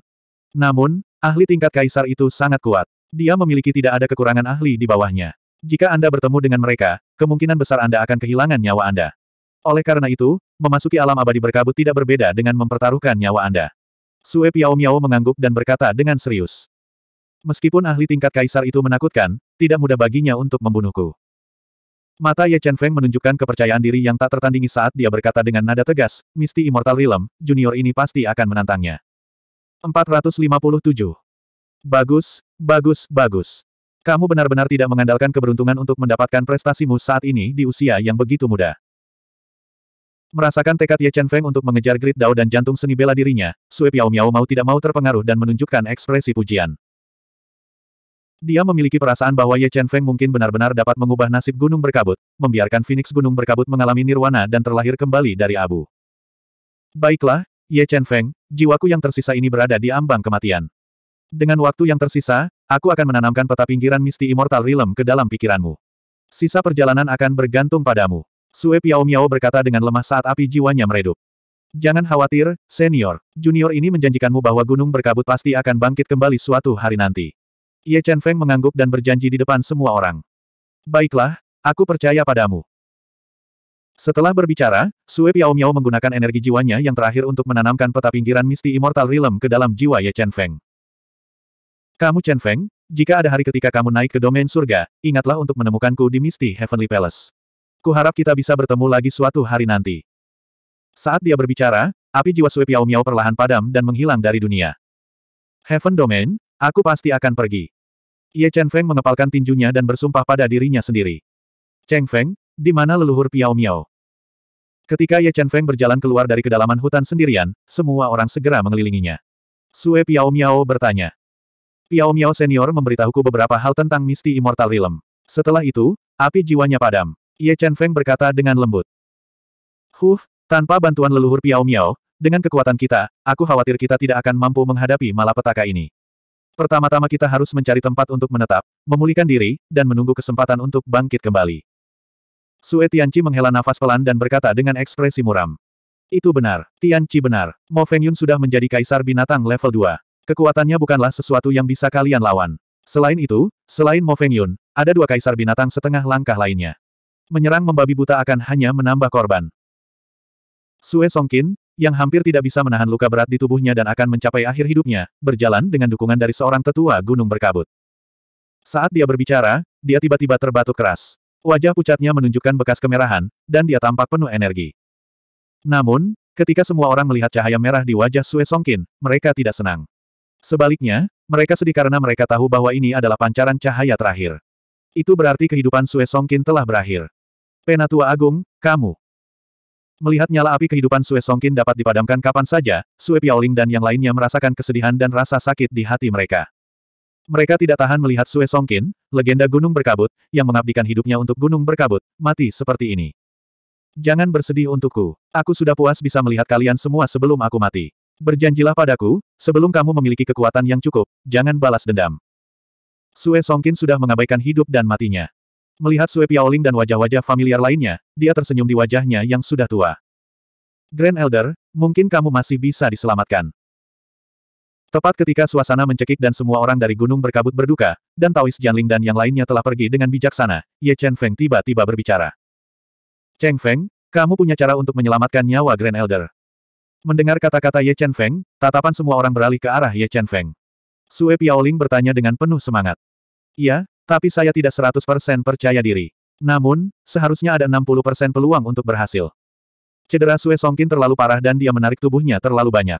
Namun, ahli tingkat kaisar itu sangat kuat. Dia memiliki tidak ada kekurangan ahli di bawahnya. Jika Anda bertemu dengan mereka, kemungkinan besar Anda akan kehilangan nyawa Anda. Oleh karena itu, memasuki alam abadi berkabut tidak berbeda dengan mempertaruhkan nyawa Anda. Sue Piao Miao mengangguk dan berkata dengan serius. Meskipun ahli tingkat kaisar itu menakutkan, tidak mudah baginya untuk membunuhku. Mata Ye Chen Feng menunjukkan kepercayaan diri yang tak tertandingi saat dia berkata dengan nada tegas, Misti Immortal Realm, junior ini pasti akan menantangnya. 457. Bagus, bagus, bagus. Kamu benar-benar tidak mengandalkan keberuntungan untuk mendapatkan prestasimu saat ini di usia yang begitu muda. Merasakan tekad Ye Chen Feng untuk mengejar grid Dao dan jantung seni bela dirinya, Sue Piao Miao mau tidak mau terpengaruh dan menunjukkan ekspresi pujian. Dia memiliki perasaan bahwa Ye Chen Feng mungkin benar-benar dapat mengubah nasib gunung berkabut, membiarkan Phoenix gunung berkabut mengalami nirwana dan terlahir kembali dari abu. Baiklah, Ye Chen Feng, jiwaku yang tersisa ini berada di ambang kematian. Dengan waktu yang tersisa, aku akan menanamkan peta pinggiran misti Immortal Realm ke dalam pikiranmu. Sisa perjalanan akan bergantung padamu. Sue Piao Miao berkata dengan lemah saat api jiwanya meredup. Jangan khawatir, senior. Junior ini menjanjikanmu bahwa gunung berkabut pasti akan bangkit kembali suatu hari nanti. Ye Chen Feng mengangguk dan berjanji di depan semua orang. Baiklah, aku percaya padamu. Setelah berbicara, Sue Piao Miao menggunakan energi jiwanya yang terakhir untuk menanamkan peta pinggiran misti Immortal Realm ke dalam jiwa Ye Chen Feng. Kamu Chen Feng, jika ada hari ketika kamu naik ke domain surga, ingatlah untuk menemukanku di misti Heavenly Palace. Kuharap kita bisa bertemu lagi suatu hari nanti. Saat dia berbicara, api jiwa Sui Piao Miao perlahan padam dan menghilang dari dunia. Heaven Domain, aku pasti akan pergi. Ye Chen Feng mengepalkan tinjunya dan bersumpah pada dirinya sendiri. Cheng Feng, di mana leluhur Piao Miao? Ketika Ye Chen Feng berjalan keluar dari kedalaman hutan sendirian, semua orang segera mengelilinginya. Sue Piao Miao bertanya. Piao Miao senior memberitahuku beberapa hal tentang Misti Immortal Realm. Setelah itu, api jiwanya padam. Ye Chen Feng berkata dengan lembut. Huh, tanpa bantuan leluhur Piao Miao, dengan kekuatan kita, aku khawatir kita tidak akan mampu menghadapi malapetaka ini. Pertama-tama kita harus mencari tempat untuk menetap, memulihkan diri, dan menunggu kesempatan untuk bangkit kembali. Sue Tianqi menghela nafas pelan dan berkata dengan ekspresi muram. Itu benar, Tianqi benar. Mo Feng Yun sudah menjadi kaisar binatang level 2. Kekuatannya bukanlah sesuatu yang bisa kalian lawan. Selain itu, selain Mo Feng Yun, ada dua kaisar binatang setengah langkah lainnya menyerang membabi buta akan hanya menambah korban. Sue Songkin, yang hampir tidak bisa menahan luka berat di tubuhnya dan akan mencapai akhir hidupnya, berjalan dengan dukungan dari seorang tetua gunung berkabut. Saat dia berbicara, dia tiba-tiba terbatuk keras. Wajah pucatnya menunjukkan bekas kemerahan, dan dia tampak penuh energi. Namun, ketika semua orang melihat cahaya merah di wajah Sue Songkin, mereka tidak senang. Sebaliknya, mereka sedih karena mereka tahu bahwa ini adalah pancaran cahaya terakhir. Itu berarti kehidupan Sue Songkin telah berakhir. Penatua Agung, kamu. Melihat nyala api kehidupan Sue Songkin dapat dipadamkan kapan saja, Sue Piaoling dan yang lainnya merasakan kesedihan dan rasa sakit di hati mereka. Mereka tidak tahan melihat Sue Songkin, legenda gunung berkabut, yang mengabdikan hidupnya untuk gunung berkabut, mati seperti ini. Jangan bersedih untukku. Aku sudah puas bisa melihat kalian semua sebelum aku mati. Berjanjilah padaku, sebelum kamu memiliki kekuatan yang cukup, jangan balas dendam. Sue Songkin sudah mengabaikan hidup dan matinya. Melihat Sue Piaoling dan wajah-wajah familiar lainnya, dia tersenyum di wajahnya yang sudah tua. Grand Elder, mungkin kamu masih bisa diselamatkan. Tepat ketika suasana mencekik dan semua orang dari gunung berkabut berduka, dan Taois Jianling dan yang lainnya telah pergi dengan bijaksana, Ye Chen Feng tiba-tiba berbicara. Cheng Feng, kamu punya cara untuk menyelamatkan nyawa Grand Elder. Mendengar kata-kata Ye Chen Feng, tatapan semua orang beralih ke arah Ye Chen Feng. Sue Piaoling bertanya dengan penuh semangat. Iya, tapi saya tidak 100% percaya diri. Namun, seharusnya ada 60% peluang untuk berhasil. Cedera Sue Songkin terlalu parah dan dia menarik tubuhnya terlalu banyak.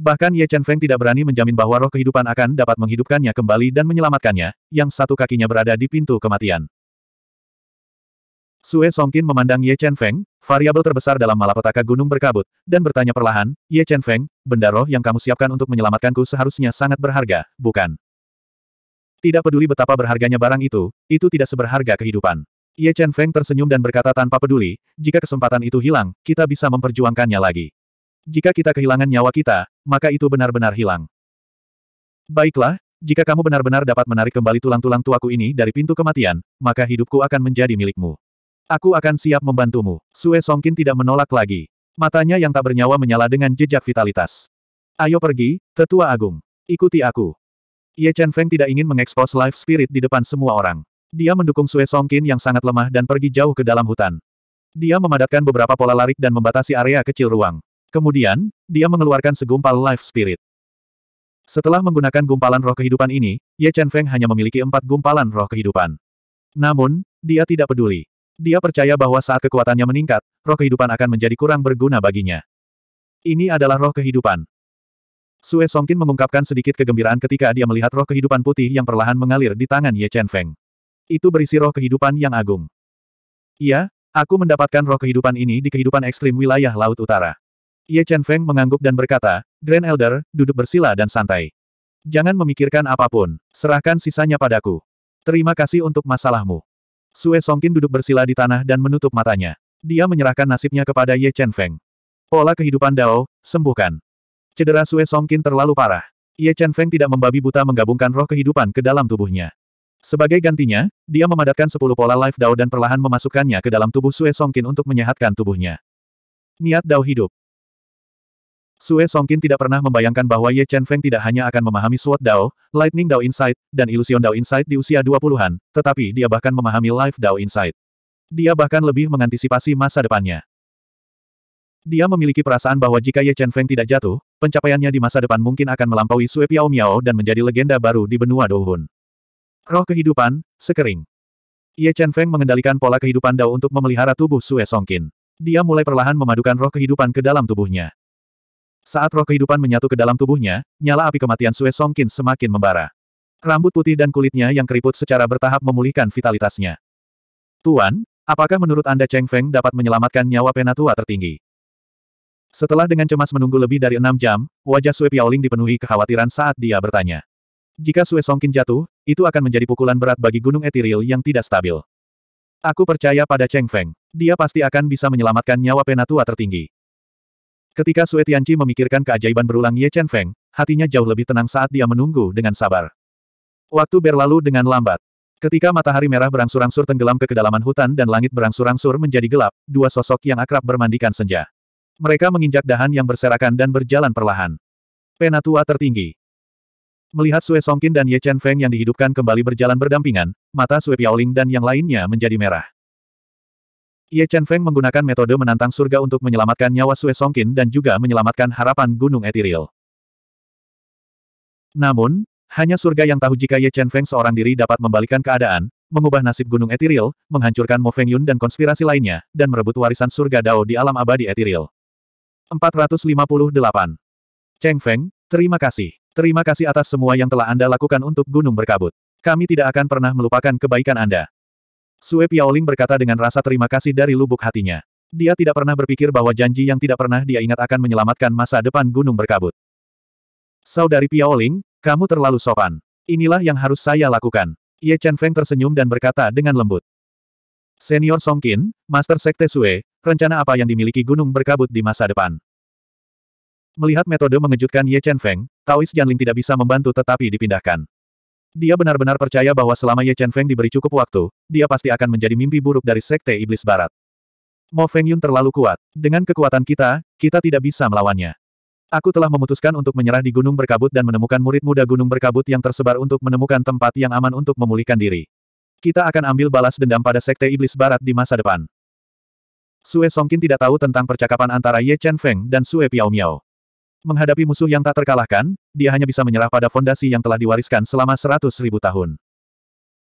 Bahkan Ye Chen Feng tidak berani menjamin bahwa roh kehidupan akan dapat menghidupkannya kembali dan menyelamatkannya, yang satu kakinya berada di pintu kematian. Sue Songkin memandang Ye Chen Feng, variabel terbesar dalam malapetaka gunung berkabut, dan bertanya perlahan, Ye Chen Feng, benda roh yang kamu siapkan untuk menyelamatkanku seharusnya sangat berharga, bukan? Tidak peduli betapa berharganya barang itu, itu tidak seberharga kehidupan. Ye Chen Feng tersenyum dan berkata tanpa peduli, jika kesempatan itu hilang, kita bisa memperjuangkannya lagi. Jika kita kehilangan nyawa kita, maka itu benar-benar hilang. Baiklah, jika kamu benar-benar dapat menarik kembali tulang-tulang tuaku ini dari pintu kematian, maka hidupku akan menjadi milikmu. Aku akan siap membantumu. Sue Songkin tidak menolak lagi. Matanya yang tak bernyawa menyala dengan jejak vitalitas. Ayo pergi, tetua agung. Ikuti aku. Ye Chen Feng tidak ingin mengekspos life spirit di depan semua orang. Dia mendukung Sue Song Qin yang sangat lemah dan pergi jauh ke dalam hutan. Dia memadatkan beberapa pola larik dan membatasi area kecil ruang. Kemudian, dia mengeluarkan segumpal life spirit. Setelah menggunakan gumpalan roh kehidupan ini, Ye Chen Feng hanya memiliki empat gumpalan roh kehidupan. Namun, dia tidak peduli. Dia percaya bahwa saat kekuatannya meningkat, roh kehidupan akan menjadi kurang berguna baginya. Ini adalah roh kehidupan. Sue Songkin mengungkapkan sedikit kegembiraan ketika dia melihat roh kehidupan putih yang perlahan mengalir di tangan Ye Chen Feng. Itu berisi roh kehidupan yang agung. Iya, aku mendapatkan roh kehidupan ini di kehidupan ekstrim wilayah Laut Utara. Ye Chen Feng mengangguk dan berkata, Grand Elder, duduk bersila dan santai. Jangan memikirkan apapun, serahkan sisanya padaku. Terima kasih untuk masalahmu. Sue Songkin duduk bersila di tanah dan menutup matanya. Dia menyerahkan nasibnya kepada Ye Chen Feng. Pola kehidupan Dao, sembuhkan. Cedera Sue Songkin terlalu parah. Ye Chen Feng tidak membabi buta menggabungkan roh kehidupan ke dalam tubuhnya. Sebagai gantinya, dia memadatkan sepuluh pola life Dao dan perlahan memasukkannya ke dalam tubuh Sue Songkin untuk menyehatkan tubuhnya. Niat Dao hidup. Sue Songkin tidak pernah membayangkan bahwa Ye Chen Feng tidak hanya akan memahami Sword Dao, Lightning Dao Insight, dan Illusion Dao Insight di usia 20-an, tetapi dia bahkan memahami Life Dao Insight. Dia bahkan lebih mengantisipasi masa depannya. Dia memiliki perasaan bahwa jika Ye Chen Feng tidak jatuh, pencapaiannya di masa depan mungkin akan melampaui Sue Piao Miao dan menjadi legenda baru di benua Douhun. Roh kehidupan, sekering. Ye Chen Feng mengendalikan pola kehidupan Dao untuk memelihara tubuh Sue Songkin. Dia mulai perlahan memadukan roh kehidupan ke dalam tubuhnya. Saat roh kehidupan menyatu ke dalam tubuhnya, nyala api kematian Sue Songkin semakin membara. Rambut putih dan kulitnya yang keriput secara bertahap memulihkan vitalitasnya. Tuan, apakah menurut Anda Cheng Feng dapat menyelamatkan nyawa penatua tertinggi? Setelah dengan cemas menunggu lebih dari enam jam, wajah Sue Piaoling dipenuhi kekhawatiran saat dia bertanya. Jika Sue Songkin jatuh, itu akan menjadi pukulan berat bagi gunung etiril yang tidak stabil. Aku percaya pada Cheng Feng. Dia pasti akan bisa menyelamatkan nyawa penatua tertinggi. Ketika Sue Tianqi memikirkan keajaiban berulang Ye Chen Feng, hatinya jauh lebih tenang saat dia menunggu dengan sabar. Waktu berlalu dengan lambat. Ketika matahari merah berangsur-angsur tenggelam ke kedalaman hutan dan langit berangsur-angsur menjadi gelap, dua sosok yang akrab bermandikan senja. Mereka menginjak dahan yang berserakan dan berjalan perlahan. Penatua tertinggi. Melihat Sue Songkin dan Ye Chen Feng yang dihidupkan kembali berjalan berdampingan, mata Sue Piaoling dan yang lainnya menjadi merah. Ye Chen Feng menggunakan metode menantang surga untuk menyelamatkan nyawa Sue Songkin dan juga menyelamatkan harapan Gunung Etiril. Namun, hanya surga yang tahu jika Ye Chen Feng seorang diri dapat membalikan keadaan, mengubah nasib Gunung Etiril, menghancurkan Mo Feng Yun dan konspirasi lainnya, dan merebut warisan surga Dao di alam abadi Etiril. 458. Cheng Feng, terima kasih. Terima kasih atas semua yang telah Anda lakukan untuk Gunung Berkabut. Kami tidak akan pernah melupakan kebaikan Anda. Sue Piaoling berkata dengan rasa terima kasih dari lubuk hatinya. Dia tidak pernah berpikir bahwa janji yang tidak pernah dia ingat akan menyelamatkan masa depan gunung berkabut. Saudari Piaoling, kamu terlalu sopan. Inilah yang harus saya lakukan. Ye Chen Feng tersenyum dan berkata dengan lembut. Senior Songkin, Master Sekte Sue, rencana apa yang dimiliki gunung berkabut di masa depan? Melihat metode mengejutkan Ye Chen Feng, Taois Janling tidak bisa membantu tetapi dipindahkan. Dia benar-benar percaya bahwa selama Ye Chen Feng diberi cukup waktu, dia pasti akan menjadi mimpi buruk dari Sekte Iblis Barat. Mo Feng Yun terlalu kuat. Dengan kekuatan kita, kita tidak bisa melawannya. Aku telah memutuskan untuk menyerah di Gunung Berkabut dan menemukan murid muda Gunung Berkabut yang tersebar untuk menemukan tempat yang aman untuk memulihkan diri. Kita akan ambil balas dendam pada Sekte Iblis Barat di masa depan. Sue Songkin tidak tahu tentang percakapan antara Ye Chen Feng dan Sue Piao Miao. Menghadapi musuh yang tak terkalahkan, dia hanya bisa menyerah pada fondasi yang telah diwariskan selama seratus ribu tahun.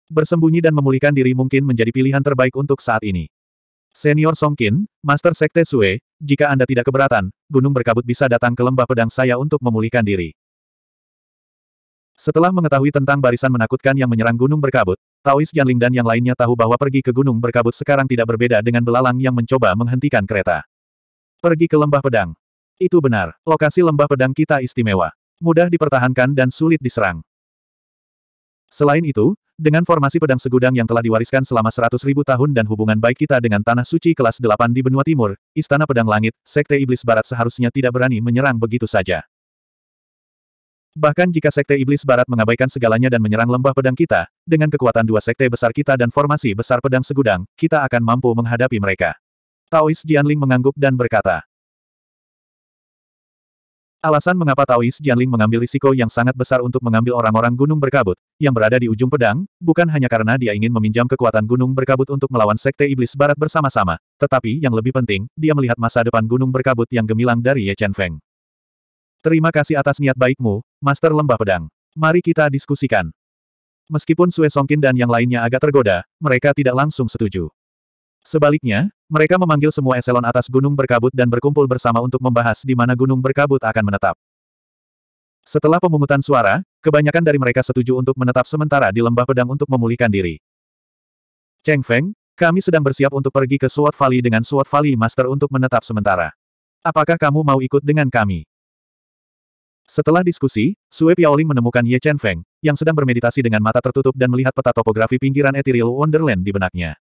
Bersembunyi dan memulihkan diri mungkin menjadi pilihan terbaik untuk saat ini. Senior Songkin, Master Sekte Sue, jika Anda tidak keberatan, Gunung Berkabut bisa datang ke lembah pedang saya untuk memulihkan diri. Setelah mengetahui tentang barisan menakutkan yang menyerang Gunung Berkabut, Taois Janling dan yang lainnya tahu bahwa pergi ke Gunung Berkabut sekarang tidak berbeda dengan belalang yang mencoba menghentikan kereta. Pergi ke lembah pedang, itu benar, lokasi lembah pedang kita istimewa. Mudah dipertahankan dan sulit diserang. Selain itu, dengan formasi pedang segudang yang telah diwariskan selama seratus ribu tahun dan hubungan baik kita dengan Tanah Suci kelas 8 di benua timur, Istana Pedang Langit, Sekte Iblis Barat seharusnya tidak berani menyerang begitu saja. Bahkan jika Sekte Iblis Barat mengabaikan segalanya dan menyerang lembah pedang kita, dengan kekuatan dua sekte besar kita dan formasi besar pedang segudang, kita akan mampu menghadapi mereka. Taois Jianling mengangguk dan berkata, Alasan mengapa Taois Jianling mengambil risiko yang sangat besar untuk mengambil orang-orang gunung berkabut, yang berada di ujung pedang, bukan hanya karena dia ingin meminjam kekuatan gunung berkabut untuk melawan Sekte Iblis Barat bersama-sama, tetapi yang lebih penting, dia melihat masa depan gunung berkabut yang gemilang dari Ye Chen Feng. Terima kasih atas niat baikmu, Master Lembah Pedang. Mari kita diskusikan. Meskipun Sue Songkin dan yang lainnya agak tergoda, mereka tidak langsung setuju. Sebaliknya, mereka memanggil semua eselon atas gunung berkabut dan berkumpul bersama untuk membahas di mana gunung berkabut akan menetap. Setelah pemungutan suara, kebanyakan dari mereka setuju untuk menetap sementara di lembah pedang untuk memulihkan diri. Cheng Feng, kami sedang bersiap untuk pergi ke Sword Valley dengan Sword Valley Master untuk menetap sementara. Apakah kamu mau ikut dengan kami? Setelah diskusi, Sue Piaoling menemukan Ye Chen Feng, yang sedang bermeditasi dengan mata tertutup dan melihat peta topografi pinggiran Ethereal Wonderland di benaknya.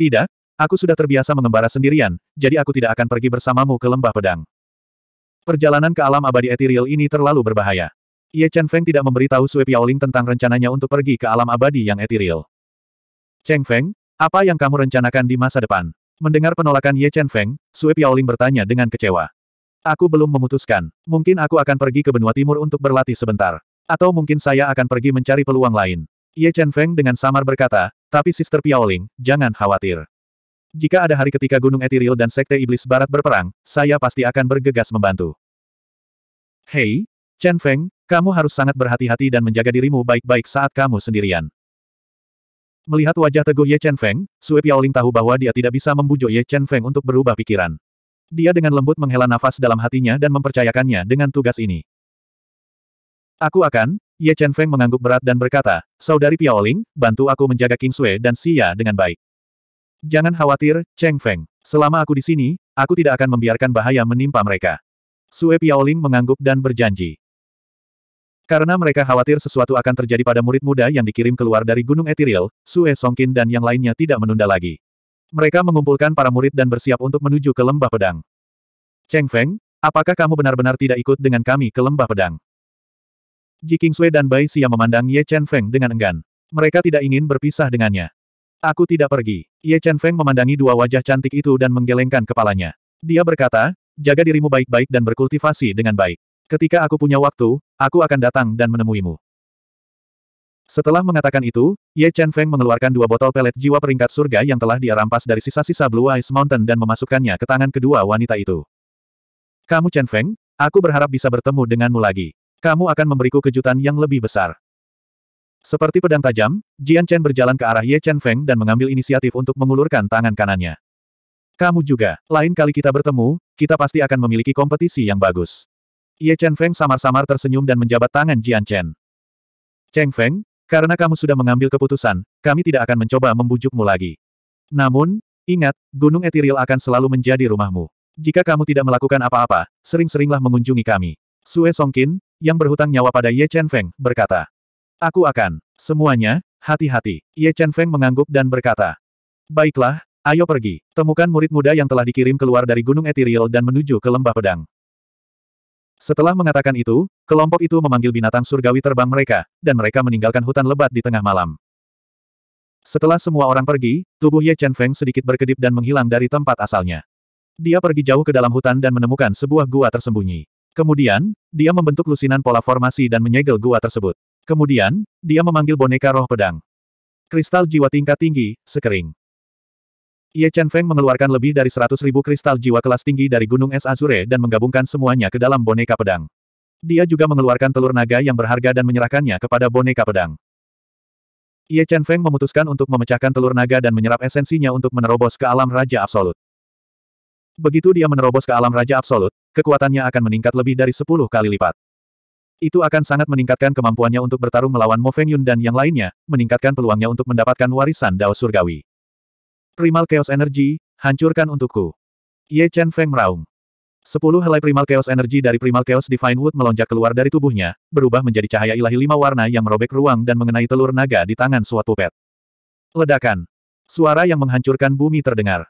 Tidak, aku sudah terbiasa mengembara sendirian, jadi aku tidak akan pergi bersamamu ke lembah pedang. Perjalanan ke alam abadi etiril ini terlalu berbahaya. Ye Chen Feng tidak memberitahu Sui Piaoling tentang rencananya untuk pergi ke alam abadi yang etiril. Cheng Feng, apa yang kamu rencanakan di masa depan? Mendengar penolakan Ye Chen Feng, Sui Piaoling bertanya dengan kecewa. Aku belum memutuskan. Mungkin aku akan pergi ke benua timur untuk berlatih sebentar. Atau mungkin saya akan pergi mencari peluang lain. Ye Chen Feng dengan samar berkata, tapi Sister Piaoling, jangan khawatir. Jika ada hari ketika Gunung Etiril dan Sekte Iblis Barat berperang, saya pasti akan bergegas membantu. Hei, Chen Feng, kamu harus sangat berhati-hati dan menjaga dirimu baik-baik saat kamu sendirian. Melihat wajah teguh Ye Chen Feng, Sue Piaoling tahu bahwa dia tidak bisa membujuk Ye Chen Feng untuk berubah pikiran. Dia dengan lembut menghela nafas dalam hatinya dan mempercayakannya dengan tugas ini. Aku akan, Ye Chen Feng mengangguk berat dan berkata, Saudari Piaoling, bantu aku menjaga King Sui dan Xia dengan baik. Jangan khawatir, Cheng Feng. Selama aku di sini, aku tidak akan membiarkan bahaya menimpa mereka. Sue Piaoling mengangguk dan berjanji. Karena mereka khawatir sesuatu akan terjadi pada murid muda yang dikirim keluar dari Gunung Etiril, Sue Songkin dan yang lainnya tidak menunda lagi. Mereka mengumpulkan para murid dan bersiap untuk menuju ke Lembah Pedang. Cheng Feng, apakah kamu benar-benar tidak ikut dengan kami ke Lembah Pedang? Ji Kingsui dan Bai Xia memandang Ye Chen Feng dengan enggan. Mereka tidak ingin berpisah dengannya. Aku tidak pergi. Ye Chen Feng memandangi dua wajah cantik itu dan menggelengkan kepalanya. Dia berkata, jaga dirimu baik-baik dan berkultivasi dengan baik. Ketika aku punya waktu, aku akan datang dan menemuimu. Setelah mengatakan itu, Ye Chen Feng mengeluarkan dua botol pelet jiwa peringkat surga yang telah dia rampas dari sisa-sisa Blue Ice Mountain dan memasukkannya ke tangan kedua wanita itu. Kamu Chen Feng, aku berharap bisa bertemu denganmu lagi. Kamu akan memberiku kejutan yang lebih besar. Seperti pedang tajam, Jian Chen berjalan ke arah Ye Chen Feng dan mengambil inisiatif untuk mengulurkan tangan kanannya. Kamu juga, lain kali kita bertemu, kita pasti akan memiliki kompetisi yang bagus. Ye Chen Feng samar-samar tersenyum dan menjabat tangan Jian Chen. Cheng Feng, karena kamu sudah mengambil keputusan, kami tidak akan mencoba membujukmu lagi. Namun, ingat, Gunung Etiril akan selalu menjadi rumahmu. Jika kamu tidak melakukan apa-apa, sering-seringlah mengunjungi kami. Sue Songkin, yang berhutang nyawa pada Ye Chen Feng, berkata. Aku akan. Semuanya, hati-hati. Ye Chen Feng mengangguk dan berkata. Baiklah, ayo pergi. Temukan murid muda yang telah dikirim keluar dari Gunung Ethereal dan menuju ke Lembah Pedang. Setelah mengatakan itu, kelompok itu memanggil binatang surgawi terbang mereka, dan mereka meninggalkan hutan lebat di tengah malam. Setelah semua orang pergi, tubuh Ye Chen Feng sedikit berkedip dan menghilang dari tempat asalnya. Dia pergi jauh ke dalam hutan dan menemukan sebuah gua tersembunyi. Kemudian, dia membentuk lusinan pola formasi dan menyegel gua tersebut. Kemudian, dia memanggil boneka roh pedang. Kristal jiwa tingkat tinggi, sekering. Ye Chen Feng mengeluarkan lebih dari 100 ribu kristal jiwa kelas tinggi dari Gunung Es Azure dan menggabungkan semuanya ke dalam boneka pedang. Dia juga mengeluarkan telur naga yang berharga dan menyerahkannya kepada boneka pedang. Ye Chen Feng memutuskan untuk memecahkan telur naga dan menyerap esensinya untuk menerobos ke alam Raja Absolut. Begitu dia menerobos ke alam Raja Absolut, kekuatannya akan meningkat lebih dari sepuluh kali lipat. Itu akan sangat meningkatkan kemampuannya untuk bertarung melawan Mo Feng Yun dan yang lainnya, meningkatkan peluangnya untuk mendapatkan warisan Dao Surgawi. Primal Chaos Energy, hancurkan untukku. Ye Chen Feng meraung. Sepuluh helai Primal Chaos Energy dari Primal Chaos Divine Wood melonjak keluar dari tubuhnya, berubah menjadi cahaya ilahi lima warna yang merobek ruang dan mengenai telur naga di tangan suatu pet. Ledakan. Suara yang menghancurkan bumi terdengar.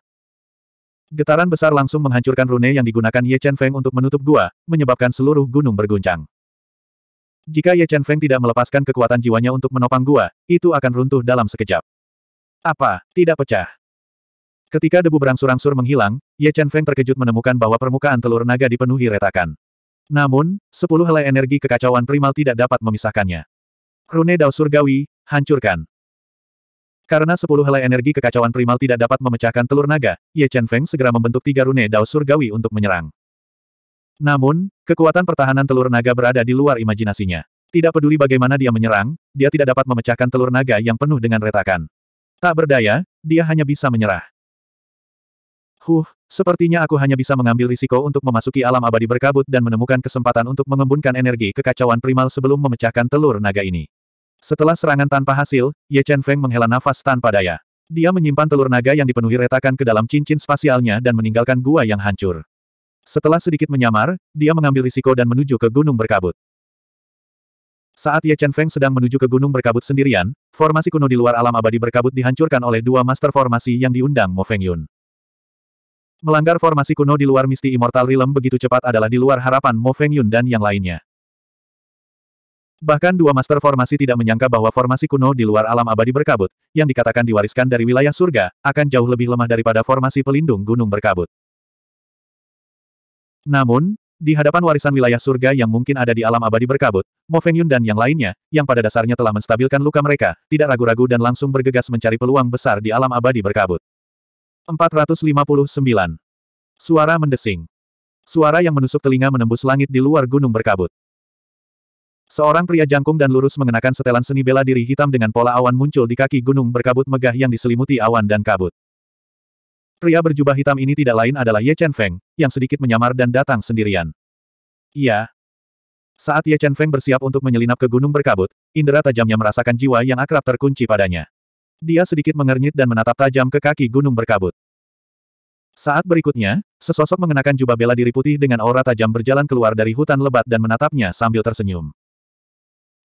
Getaran besar langsung menghancurkan rune yang digunakan Ye Chen Feng untuk menutup gua, menyebabkan seluruh gunung berguncang. Jika Ye Chen Feng tidak melepaskan kekuatan jiwanya untuk menopang gua, itu akan runtuh dalam sekejap. Apa? Tidak pecah. Ketika debu berangsur-angsur menghilang, Ye Chen Feng terkejut menemukan bahwa permukaan telur naga dipenuhi retakan. Namun, sepuluh helai energi kekacauan primal tidak dapat memisahkannya. Rune Dao Surgawi, hancurkan. Karena sepuluh helai energi kekacauan primal tidak dapat memecahkan telur naga, Ye Chen Feng segera membentuk tiga rune dao surgawi untuk menyerang. Namun, kekuatan pertahanan telur naga berada di luar imajinasinya. Tidak peduli bagaimana dia menyerang, dia tidak dapat memecahkan telur naga yang penuh dengan retakan. Tak berdaya, dia hanya bisa menyerah. Huh, sepertinya aku hanya bisa mengambil risiko untuk memasuki alam abadi berkabut dan menemukan kesempatan untuk mengembunkan energi kekacauan primal sebelum memecahkan telur naga ini. Setelah serangan tanpa hasil, Ye Chen Feng menghela nafas tanpa daya. Dia menyimpan telur naga yang dipenuhi retakan ke dalam cincin spasialnya dan meninggalkan gua yang hancur. Setelah sedikit menyamar, dia mengambil risiko dan menuju ke gunung berkabut. Saat Ye Chen Feng sedang menuju ke gunung berkabut sendirian, formasi kuno di luar alam abadi berkabut dihancurkan oleh dua master formasi yang diundang Mo Feng Yun. Melanggar formasi kuno di luar Misti Immortal Realm begitu cepat adalah di luar harapan Mo Feng Yun dan yang lainnya. Bahkan dua master formasi tidak menyangka bahwa formasi kuno di luar alam abadi berkabut, yang dikatakan diwariskan dari wilayah surga, akan jauh lebih lemah daripada formasi pelindung gunung berkabut. Namun, di hadapan warisan wilayah surga yang mungkin ada di alam abadi berkabut, Mo Feng Yun dan yang lainnya, yang pada dasarnya telah menstabilkan luka mereka, tidak ragu-ragu dan langsung bergegas mencari peluang besar di alam abadi berkabut. 459. Suara mendesing. Suara yang menusuk telinga menembus langit di luar gunung berkabut. Seorang pria jangkung dan lurus mengenakan setelan seni bela diri hitam dengan pola awan muncul di kaki gunung berkabut megah yang diselimuti awan dan kabut. Pria berjubah hitam ini tidak lain adalah Ye Chen Feng, yang sedikit menyamar dan datang sendirian. Iya. Saat Ye Chen Feng bersiap untuk menyelinap ke gunung berkabut, indera tajamnya merasakan jiwa yang akrab terkunci padanya. Dia sedikit mengernyit dan menatap tajam ke kaki gunung berkabut. Saat berikutnya, sesosok mengenakan jubah bela diri putih dengan aura tajam berjalan keluar dari hutan lebat dan menatapnya sambil tersenyum.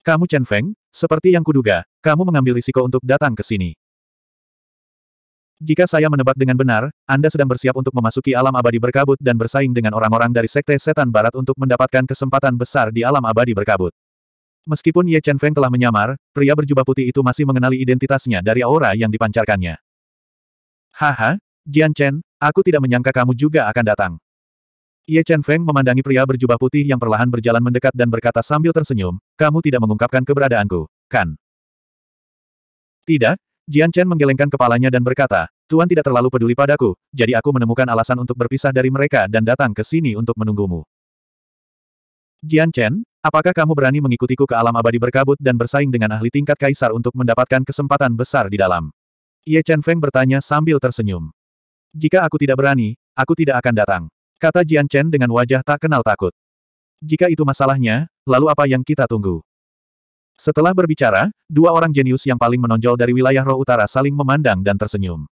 Kamu Chen Feng, seperti yang kuduga, kamu mengambil risiko untuk datang ke sini. Jika saya menebak dengan benar, Anda sedang bersiap untuk memasuki alam abadi berkabut dan bersaing dengan orang-orang dari Sekte Setan Barat untuk mendapatkan kesempatan besar di alam abadi berkabut. Meskipun Ye Chen Feng telah menyamar, pria berjubah putih itu masih mengenali identitasnya dari aura yang dipancarkannya. Haha, Jian Chen, aku tidak menyangka kamu juga akan datang. Ye Chen Feng memandangi pria berjubah putih yang perlahan berjalan mendekat dan berkata sambil tersenyum, kamu tidak mengungkapkan keberadaanku, kan? Tidak, Jian Chen menggelengkan kepalanya dan berkata, Tuan tidak terlalu peduli padaku, jadi aku menemukan alasan untuk berpisah dari mereka dan datang ke sini untuk menunggumu. Jian Chen, apakah kamu berani mengikutiku ke alam abadi berkabut dan bersaing dengan ahli tingkat kaisar untuk mendapatkan kesempatan besar di dalam? Ye Chen Feng bertanya sambil tersenyum. Jika aku tidak berani, aku tidak akan datang. Kata Jian Chen dengan wajah tak kenal takut. Jika itu masalahnya, lalu apa yang kita tunggu? Setelah berbicara, dua orang jenius yang paling menonjol dari wilayah roh utara saling memandang dan tersenyum.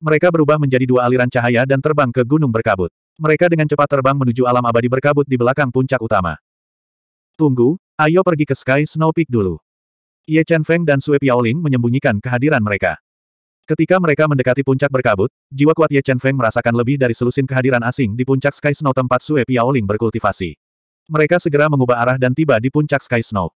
Mereka berubah menjadi dua aliran cahaya dan terbang ke gunung berkabut. Mereka dengan cepat terbang menuju alam abadi berkabut di belakang puncak utama. Tunggu, ayo pergi ke Sky Snow Peak dulu. Ye Chen Feng dan Sue Piaoling menyembunyikan kehadiran mereka. Ketika mereka mendekati puncak berkabut, jiwa kuat Ye Chen Feng merasakan lebih dari selusin kehadiran asing di puncak Sky Snow tempat Sue Piaoling berkultivasi. Mereka segera mengubah arah dan tiba di puncak Sky Snow.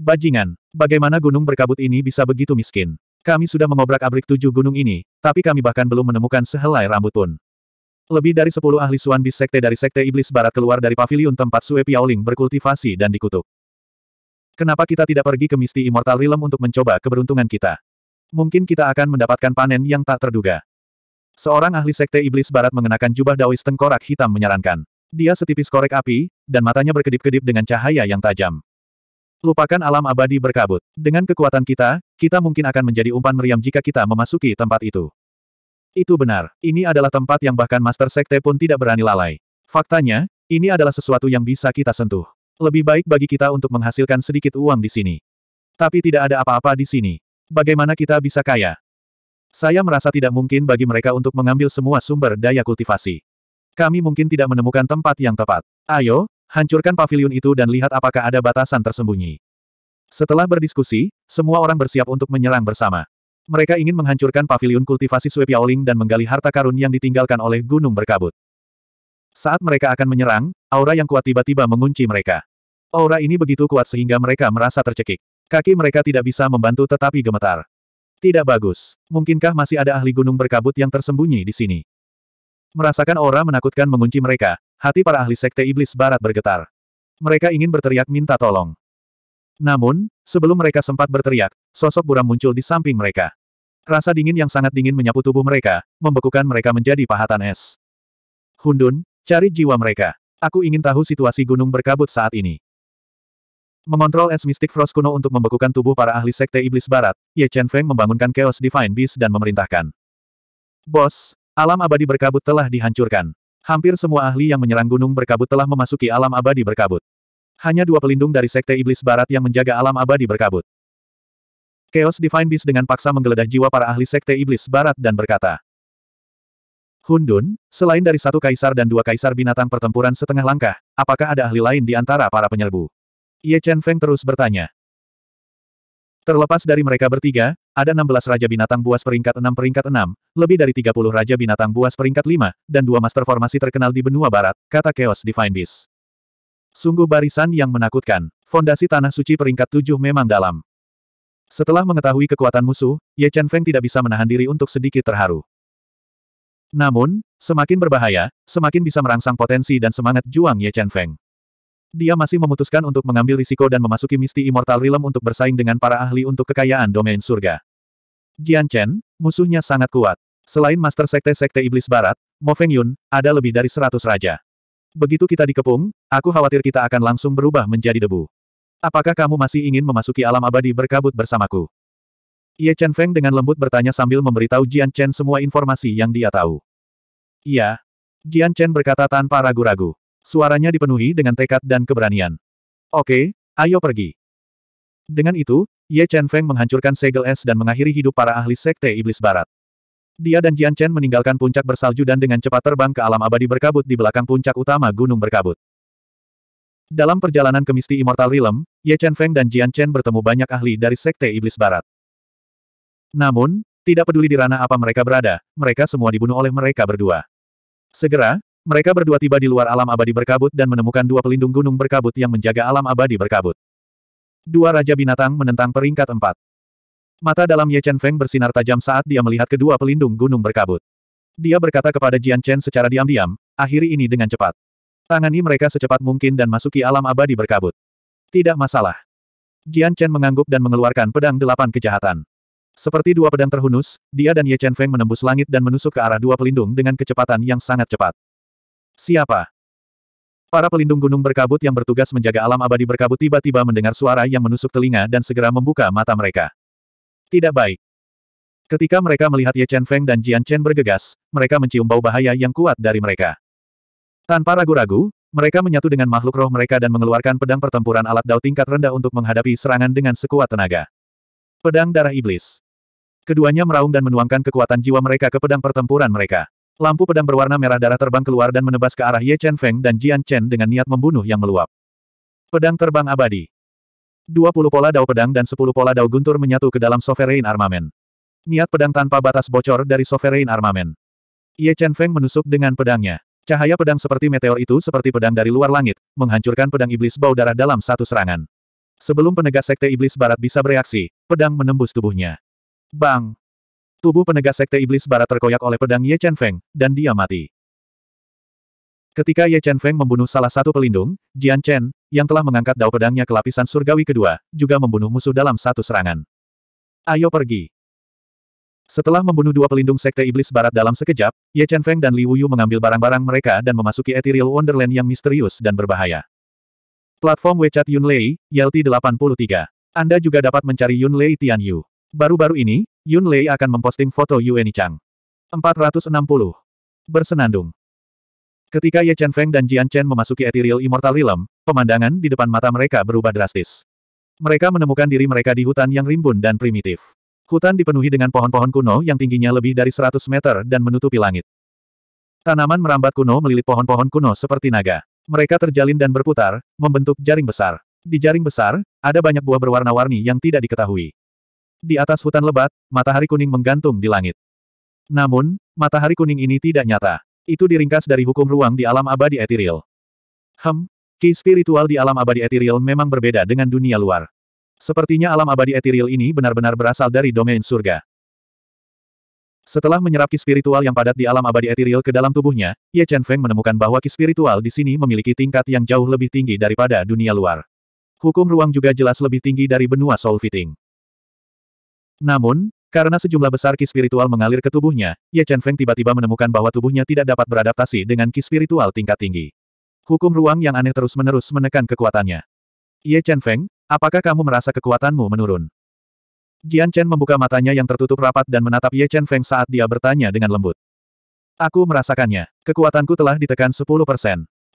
Bajingan, bagaimana gunung berkabut ini bisa begitu miskin? Kami sudah mengobrak-abrik tujuh gunung ini, tapi kami bahkan belum menemukan sehelai rambut pun. Lebih dari sepuluh ahli Suan Bis Sekte dari Sekte Iblis Barat keluar dari pavilion tempat Sue Piaoling berkultivasi dan dikutuk. Kenapa kita tidak pergi ke Misti Immortal Realm untuk mencoba keberuntungan kita? Mungkin kita akan mendapatkan panen yang tak terduga. Seorang ahli sekte iblis barat mengenakan jubah daois tengkorak hitam menyarankan. Dia setipis korek api, dan matanya berkedip-kedip dengan cahaya yang tajam. Lupakan alam abadi berkabut. Dengan kekuatan kita, kita mungkin akan menjadi umpan meriam jika kita memasuki tempat itu. Itu benar, ini adalah tempat yang bahkan Master Sekte pun tidak berani lalai. Faktanya, ini adalah sesuatu yang bisa kita sentuh. Lebih baik bagi kita untuk menghasilkan sedikit uang di sini. Tapi tidak ada apa-apa di sini. Bagaimana kita bisa kaya? Saya merasa tidak mungkin bagi mereka untuk mengambil semua sumber daya kultivasi. Kami mungkin tidak menemukan tempat yang tepat. Ayo, hancurkan pavilion itu dan lihat apakah ada batasan tersembunyi. Setelah berdiskusi, semua orang bersiap untuk menyerang bersama. Mereka ingin menghancurkan pavilion kultivasi Sui Piaoling dan menggali harta karun yang ditinggalkan oleh gunung berkabut. Saat mereka akan menyerang, aura yang kuat tiba-tiba mengunci mereka. Aura ini begitu kuat sehingga mereka merasa tercekik. Kaki mereka tidak bisa membantu tetapi gemetar. Tidak bagus. Mungkinkah masih ada ahli gunung berkabut yang tersembunyi di sini? Merasakan aura menakutkan mengunci mereka, hati para ahli sekte iblis barat bergetar. Mereka ingin berteriak minta tolong. Namun, sebelum mereka sempat berteriak, sosok buram muncul di samping mereka. Rasa dingin yang sangat dingin menyapu tubuh mereka, membekukan mereka menjadi pahatan es. Hundun, cari jiwa mereka. Aku ingin tahu situasi gunung berkabut saat ini. Mengontrol es mistik Frost kuno untuk membekukan tubuh para ahli Sekte Iblis Barat, Ye Chen Feng membangunkan Chaos Divine Beast dan memerintahkan. Bos, alam abadi berkabut telah dihancurkan. Hampir semua ahli yang menyerang gunung berkabut telah memasuki alam abadi berkabut. Hanya dua pelindung dari Sekte Iblis Barat yang menjaga alam abadi berkabut. Chaos Divine Beast dengan paksa menggeledah jiwa para ahli Sekte Iblis Barat dan berkata. Hundun, selain dari satu kaisar dan dua kaisar binatang pertempuran setengah langkah, apakah ada ahli lain di antara para penyerbu? Ye Chen Feng terus bertanya. Terlepas dari mereka bertiga, ada 16 Raja Binatang Buas peringkat 6 peringkat 6, lebih dari 30 Raja Binatang Buas peringkat 5, dan dua master formasi terkenal di benua barat, kata Chaos Divine Beast. Sungguh barisan yang menakutkan. Fondasi Tanah Suci peringkat 7 memang dalam. Setelah mengetahui kekuatan musuh, Ye Chen Feng tidak bisa menahan diri untuk sedikit terharu. Namun, semakin berbahaya, semakin bisa merangsang potensi dan semangat juang Ye Chen Feng. Dia masih memutuskan untuk mengambil risiko dan memasuki Misti Immortal Realm untuk bersaing dengan para ahli untuk kekayaan domain surga. Jian Chen, musuhnya sangat kuat. Selain Master Sekte Sekte Iblis Barat, Mo Feng Yun, ada lebih dari seratus raja. Begitu kita dikepung, aku khawatir kita akan langsung berubah menjadi debu. Apakah kamu masih ingin memasuki alam abadi berkabut bersamaku? Ye Chen Feng dengan lembut bertanya sambil memberitahu Jian Chen semua informasi yang dia tahu. Iya. Jian Chen berkata tanpa ragu-ragu. Suaranya dipenuhi dengan tekad dan keberanian. Oke, ayo pergi. Dengan itu, Ye Chen Feng menghancurkan segel es dan mengakhiri hidup para ahli sekte iblis barat. Dia dan Jian Chen meninggalkan puncak bersalju dan dengan cepat terbang ke alam abadi berkabut di belakang puncak utama gunung berkabut. Dalam perjalanan ke Misti Immortal Realm, Ye Chen Feng dan Jian Chen bertemu banyak ahli dari sekte iblis barat. Namun, tidak peduli di ranah apa mereka berada, mereka semua dibunuh oleh mereka berdua. Segera, mereka berdua tiba di luar alam abadi berkabut dan menemukan dua pelindung gunung berkabut yang menjaga alam abadi berkabut. Dua raja binatang menentang peringkat empat. Mata dalam Ye Chen Feng bersinar tajam saat dia melihat kedua pelindung gunung berkabut. Dia berkata kepada Jian Chen secara diam-diam, akhiri ini dengan cepat. Tangani mereka secepat mungkin dan masuki alam abadi berkabut. Tidak masalah. Jian Chen mengangguk dan mengeluarkan pedang delapan kejahatan. Seperti dua pedang terhunus, dia dan Ye Chen Feng menembus langit dan menusuk ke arah dua pelindung dengan kecepatan yang sangat cepat. Siapa? Para pelindung gunung berkabut yang bertugas menjaga alam abadi berkabut tiba-tiba mendengar suara yang menusuk telinga dan segera membuka mata mereka. Tidak baik. Ketika mereka melihat Ye Chen Feng dan Jian Chen bergegas, mereka mencium bau bahaya yang kuat dari mereka. Tanpa ragu-ragu, mereka menyatu dengan makhluk roh mereka dan mengeluarkan pedang pertempuran alat dao tingkat rendah untuk menghadapi serangan dengan sekuat tenaga. Pedang Darah Iblis. Keduanya meraung dan menuangkan kekuatan jiwa mereka ke pedang pertempuran mereka. Lampu pedang berwarna merah darah terbang keluar dan menebas ke arah Ye Chen Feng dan Jian Chen dengan niat membunuh yang meluap. Pedang terbang abadi. 20 pola dao pedang dan 10 pola dao guntur menyatu ke dalam Sovereign Armament. Niat pedang tanpa batas bocor dari Sovereign Armament. Ye Chen Feng menusuk dengan pedangnya. Cahaya pedang seperti meteor itu seperti pedang dari luar langit, menghancurkan pedang iblis bau darah dalam satu serangan. Sebelum penegak sekte iblis barat bisa bereaksi, pedang menembus tubuhnya. Bang! Tubuh penegak sekte iblis barat terkoyak oleh pedang Ye Chen Feng, dan dia mati. Ketika Ye Chen Feng membunuh salah satu pelindung, Jian Chen, yang telah mengangkat dao pedangnya ke lapisan surgawi kedua, juga membunuh musuh dalam satu serangan. Ayo pergi. Setelah membunuh dua pelindung sekte iblis barat dalam sekejap, Ye Chen Feng dan Liu Yu mengambil barang-barang mereka dan memasuki Ethereal Wonderland yang misterius dan berbahaya. Platform WeChat Yunlei, Yelti 83. Anda juga dapat mencari Yun Lei Tian Yu. Baru-baru ini, Yun Lei akan memposting foto Yueni Chang. 460. Bersenandung. Ketika Ye Chen Feng dan Jian Chen memasuki Ethereal Immortal Realm, pemandangan di depan mata mereka berubah drastis. Mereka menemukan diri mereka di hutan yang rimbun dan primitif. Hutan dipenuhi dengan pohon-pohon kuno yang tingginya lebih dari 100 meter dan menutupi langit. Tanaman merambat kuno melilit pohon-pohon kuno seperti naga. Mereka terjalin dan berputar, membentuk jaring besar. Di jaring besar, ada banyak buah berwarna-warni yang tidak diketahui. Di atas hutan lebat, matahari kuning menggantung di langit. Namun, matahari kuning ini tidak nyata. Itu diringkas dari hukum ruang di alam abadi etiril. Hem, ki spiritual di alam abadi etiril memang berbeda dengan dunia luar. Sepertinya alam abadi etiril ini benar-benar berasal dari domain surga. Setelah menyerap ki spiritual yang padat di alam abadi etiril ke dalam tubuhnya, Ye Chen Feng menemukan bahwa ki spiritual di sini memiliki tingkat yang jauh lebih tinggi daripada dunia luar. Hukum ruang juga jelas lebih tinggi dari benua Soul Fitting. Namun, karena sejumlah besar ki spiritual mengalir ke tubuhnya, Ye Chen Feng tiba-tiba menemukan bahwa tubuhnya tidak dapat beradaptasi dengan ki spiritual tingkat tinggi. Hukum ruang yang aneh terus-menerus menekan kekuatannya. Ye Chen Feng, apakah kamu merasa kekuatanmu menurun? Jian Chen membuka matanya yang tertutup rapat dan menatap Ye Chen Feng saat dia bertanya dengan lembut. Aku merasakannya. Kekuatanku telah ditekan 10%.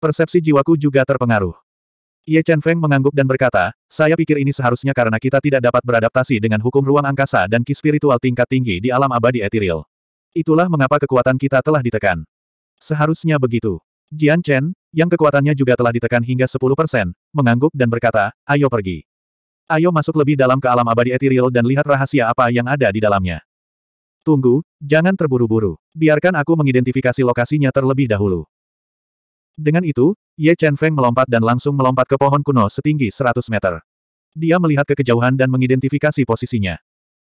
Persepsi jiwaku juga terpengaruh. Ye Chen Feng mengangguk dan berkata, saya pikir ini seharusnya karena kita tidak dapat beradaptasi dengan hukum ruang angkasa dan ki spiritual tingkat tinggi di alam abadi etiril. Itulah mengapa kekuatan kita telah ditekan. Seharusnya begitu. Jian Chen, yang kekuatannya juga telah ditekan hingga 10%, mengangguk dan berkata, ayo pergi. Ayo masuk lebih dalam ke alam abadi etiril dan lihat rahasia apa yang ada di dalamnya. Tunggu, jangan terburu-buru. Biarkan aku mengidentifikasi lokasinya terlebih dahulu. Dengan itu, Ye Chen Feng melompat dan langsung melompat ke pohon kuno setinggi 100 meter. Dia melihat ke kejauhan dan mengidentifikasi posisinya.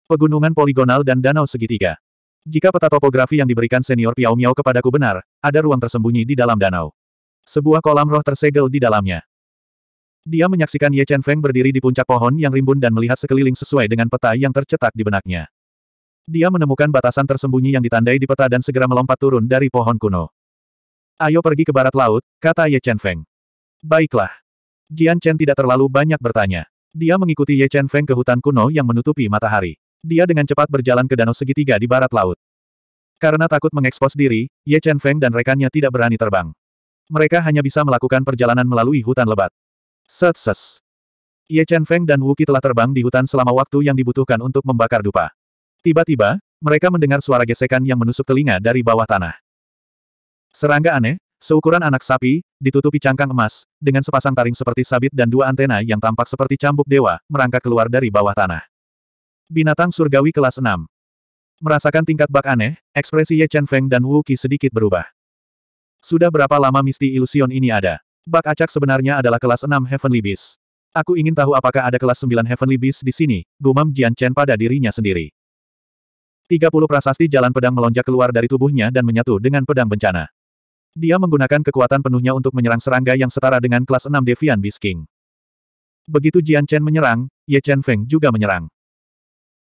Pegunungan poligonal dan danau segitiga. Jika peta topografi yang diberikan senior Piao Miao kepadaku benar, ada ruang tersembunyi di dalam danau. Sebuah kolam roh tersegel di dalamnya. Dia menyaksikan Ye Chen Feng berdiri di puncak pohon yang rimbun dan melihat sekeliling sesuai dengan peta yang tercetak di benaknya. Dia menemukan batasan tersembunyi yang ditandai di peta dan segera melompat turun dari pohon kuno. Ayo pergi ke barat laut, kata Ye Chen Feng. Baiklah. Jian Chen tidak terlalu banyak bertanya. Dia mengikuti Ye Chen Feng ke hutan kuno yang menutupi matahari. Dia dengan cepat berjalan ke danau segitiga di barat laut. Karena takut mengekspos diri, Ye Chen Feng dan rekannya tidak berani terbang. Mereka hanya bisa melakukan perjalanan melalui hutan lebat. Set Ye Chen Feng dan Wuki telah terbang di hutan selama waktu yang dibutuhkan untuk membakar dupa. Tiba-tiba, mereka mendengar suara gesekan yang menusuk telinga dari bawah tanah. Serangga aneh, seukuran anak sapi, ditutupi cangkang emas, dengan sepasang taring seperti sabit dan dua antena yang tampak seperti cambuk dewa, merangkak keluar dari bawah tanah. Binatang surgawi kelas 6. Merasakan tingkat bak aneh, ekspresi Ye Chen Feng dan Wu Qi sedikit berubah. Sudah berapa lama misti ilusion ini ada? Bak acak sebenarnya adalah kelas 6 Heavenly Beast. Aku ingin tahu apakah ada kelas 9 Heavenly Beast di sini, gumam Jian Chen pada dirinya sendiri. 30 prasasti jalan pedang melonjak keluar dari tubuhnya dan menyatu dengan pedang bencana. Dia menggunakan kekuatan penuhnya untuk menyerang serangga yang setara dengan kelas 6 Devian Beast King. Begitu Jian Chen menyerang, Ye Chen Feng juga menyerang.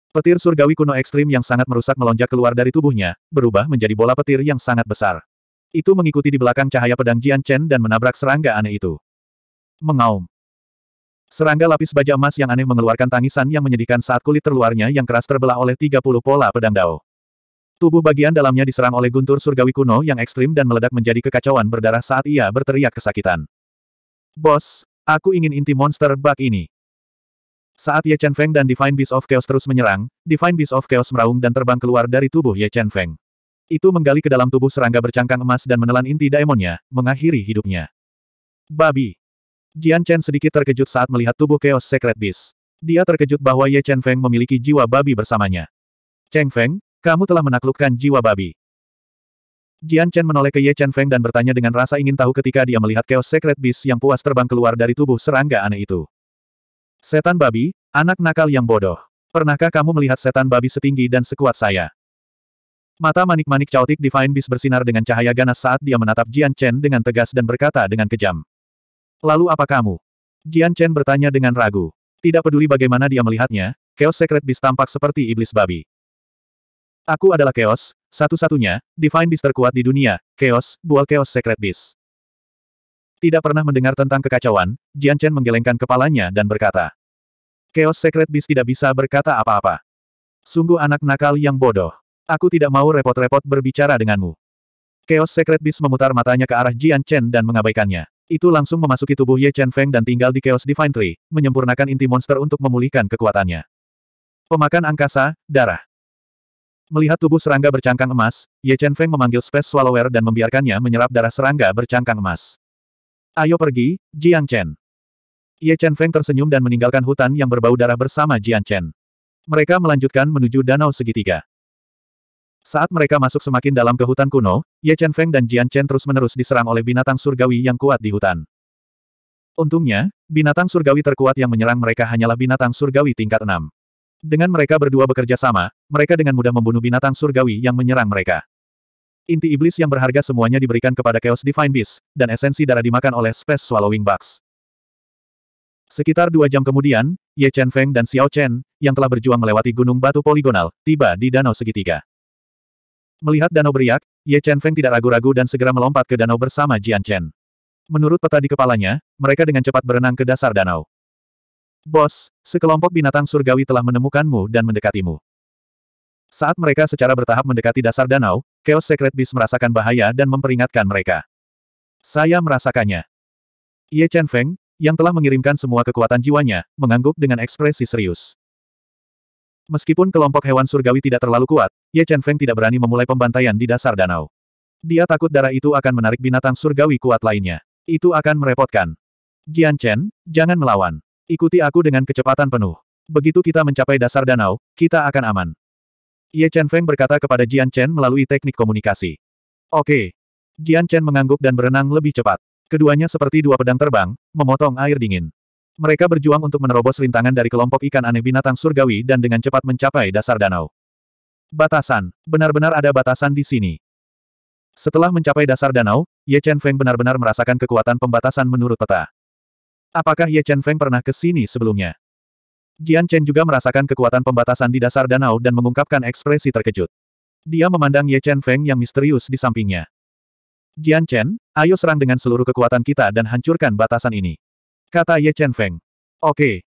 Petir surgawi kuno ekstrim yang sangat merusak melonjak keluar dari tubuhnya, berubah menjadi bola petir yang sangat besar. Itu mengikuti di belakang cahaya pedang Jian Chen dan menabrak serangga aneh itu. Mengaum. Serangga lapis baja emas yang aneh mengeluarkan tangisan yang menyedihkan saat kulit terluarnya yang keras terbelah oleh 30 pola pedang Dao. Tubuh bagian dalamnya diserang oleh guntur surgawi kuno yang ekstrim dan meledak menjadi kekacauan berdarah saat ia berteriak kesakitan. Bos, aku ingin inti monster bug ini. Saat Ye Chen Feng dan Divine Beast of Chaos terus menyerang, Divine Beast of Chaos meraung dan terbang keluar dari tubuh Ye Chen Feng. Itu menggali ke dalam tubuh serangga bercangkang emas dan menelan inti daemonnya, mengakhiri hidupnya. Babi. Jian Chen sedikit terkejut saat melihat tubuh Chaos Secret Beast. Dia terkejut bahwa Ye Chen Feng memiliki jiwa babi bersamanya. Cheng Feng, kamu telah menaklukkan jiwa babi. Jian Chen menoleh ke Ye Chen Feng dan bertanya dengan rasa ingin tahu ketika dia melihat Chaos Secret Beast yang puas terbang keluar dari tubuh serangga aneh itu. Setan babi, anak nakal yang bodoh. Pernahkah kamu melihat setan babi setinggi dan sekuat saya? Mata manik-manik caotik Divine Beast bersinar dengan cahaya ganas saat dia menatap Jian Chen dengan tegas dan berkata dengan kejam. Lalu apa kamu? Jian Chen bertanya dengan ragu. Tidak peduli bagaimana dia melihatnya, Chaos Secret Beast tampak seperti iblis babi. Aku adalah Chaos, satu-satunya, Divine Beast terkuat di dunia, Chaos, Bual Chaos Secret Beast. Tidak pernah mendengar tentang kekacauan, Jian Chen menggelengkan kepalanya dan berkata. Chaos Secret Beast tidak bisa berkata apa-apa. Sungguh anak nakal yang bodoh. Aku tidak mau repot-repot berbicara denganmu. Chaos Secret Beast memutar matanya ke arah Jian Chen dan mengabaikannya. Itu langsung memasuki tubuh Ye Chen Feng dan tinggal di Chaos Divine Tree, menyempurnakan inti monster untuk memulihkan kekuatannya. Pemakan angkasa, darah. Melihat tubuh serangga bercangkang emas, Ye Chen Feng memanggil Space Swallower dan membiarkannya menyerap darah serangga bercangkang emas. Ayo pergi, Jiang Chen. Ye Chen Feng tersenyum dan meninggalkan hutan yang berbau darah bersama Jiang Chen. Mereka melanjutkan menuju danau segitiga. Saat mereka masuk semakin dalam ke hutan kuno, Ye Chen Feng dan Jiang Chen terus-menerus diserang oleh binatang surgawi yang kuat di hutan. Untungnya, binatang surgawi terkuat yang menyerang mereka hanyalah binatang surgawi tingkat 6. Dengan mereka berdua bekerja sama, mereka dengan mudah membunuh binatang surgawi yang menyerang mereka. Inti iblis yang berharga semuanya diberikan kepada Chaos Divine Beast, dan esensi darah dimakan oleh Space Swallowing Bugs. Sekitar dua jam kemudian, Ye Chen Feng dan Xiao Chen, yang telah berjuang melewati gunung batu poligonal, tiba di danau segitiga. Melihat danau beriak, Ye Chen Feng tidak ragu-ragu dan segera melompat ke danau bersama Jian Chen. Menurut peta di kepalanya, mereka dengan cepat berenang ke dasar danau. Bos, sekelompok binatang surgawi telah menemukanmu dan mendekatimu. Saat mereka secara bertahap mendekati dasar danau, Chaos Secret Beast merasakan bahaya dan memperingatkan mereka. Saya merasakannya. Ye Chen Feng, yang telah mengirimkan semua kekuatan jiwanya, mengangguk dengan ekspresi serius. Meskipun kelompok hewan surgawi tidak terlalu kuat, Ye Chen Feng tidak berani memulai pembantaian di dasar danau. Dia takut darah itu akan menarik binatang surgawi kuat lainnya. Itu akan merepotkan. Jian Chen, jangan melawan. Ikuti aku dengan kecepatan penuh. Begitu kita mencapai dasar danau, kita akan aman. Ye Chen Feng berkata kepada Jian Chen melalui teknik komunikasi. Oke. Jian Chen mengangguk dan berenang lebih cepat. Keduanya seperti dua pedang terbang, memotong air dingin. Mereka berjuang untuk menerobos rintangan dari kelompok ikan aneh binatang surgawi dan dengan cepat mencapai dasar danau. Batasan. Benar-benar ada batasan di sini. Setelah mencapai dasar danau, Ye Chen Feng benar-benar merasakan kekuatan pembatasan menurut peta. Apakah Ye Chen Feng pernah ke sini sebelumnya? Jian Chen juga merasakan kekuatan pembatasan di dasar danau dan mengungkapkan ekspresi terkejut. Dia memandang Ye Chen Feng yang misterius di sampingnya. Jian Chen, ayo serang dengan seluruh kekuatan kita dan hancurkan batasan ini. Kata Ye Chen Feng. Oke.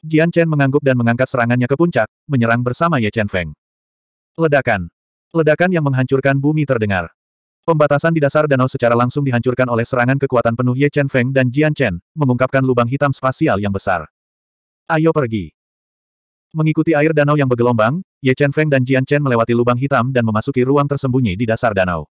Jian Chen mengangguk dan mengangkat serangannya ke puncak, menyerang bersama Ye Chen Feng. Ledakan. Ledakan yang menghancurkan bumi terdengar. Pembatasan di dasar danau secara langsung dihancurkan oleh serangan kekuatan penuh Ye Chen Feng dan Jian Chen, mengungkapkan lubang hitam spasial yang besar. Ayo pergi. Mengikuti air danau yang bergelombang, Ye Chen Feng dan Jian Chen melewati lubang hitam dan memasuki ruang tersembunyi di dasar danau.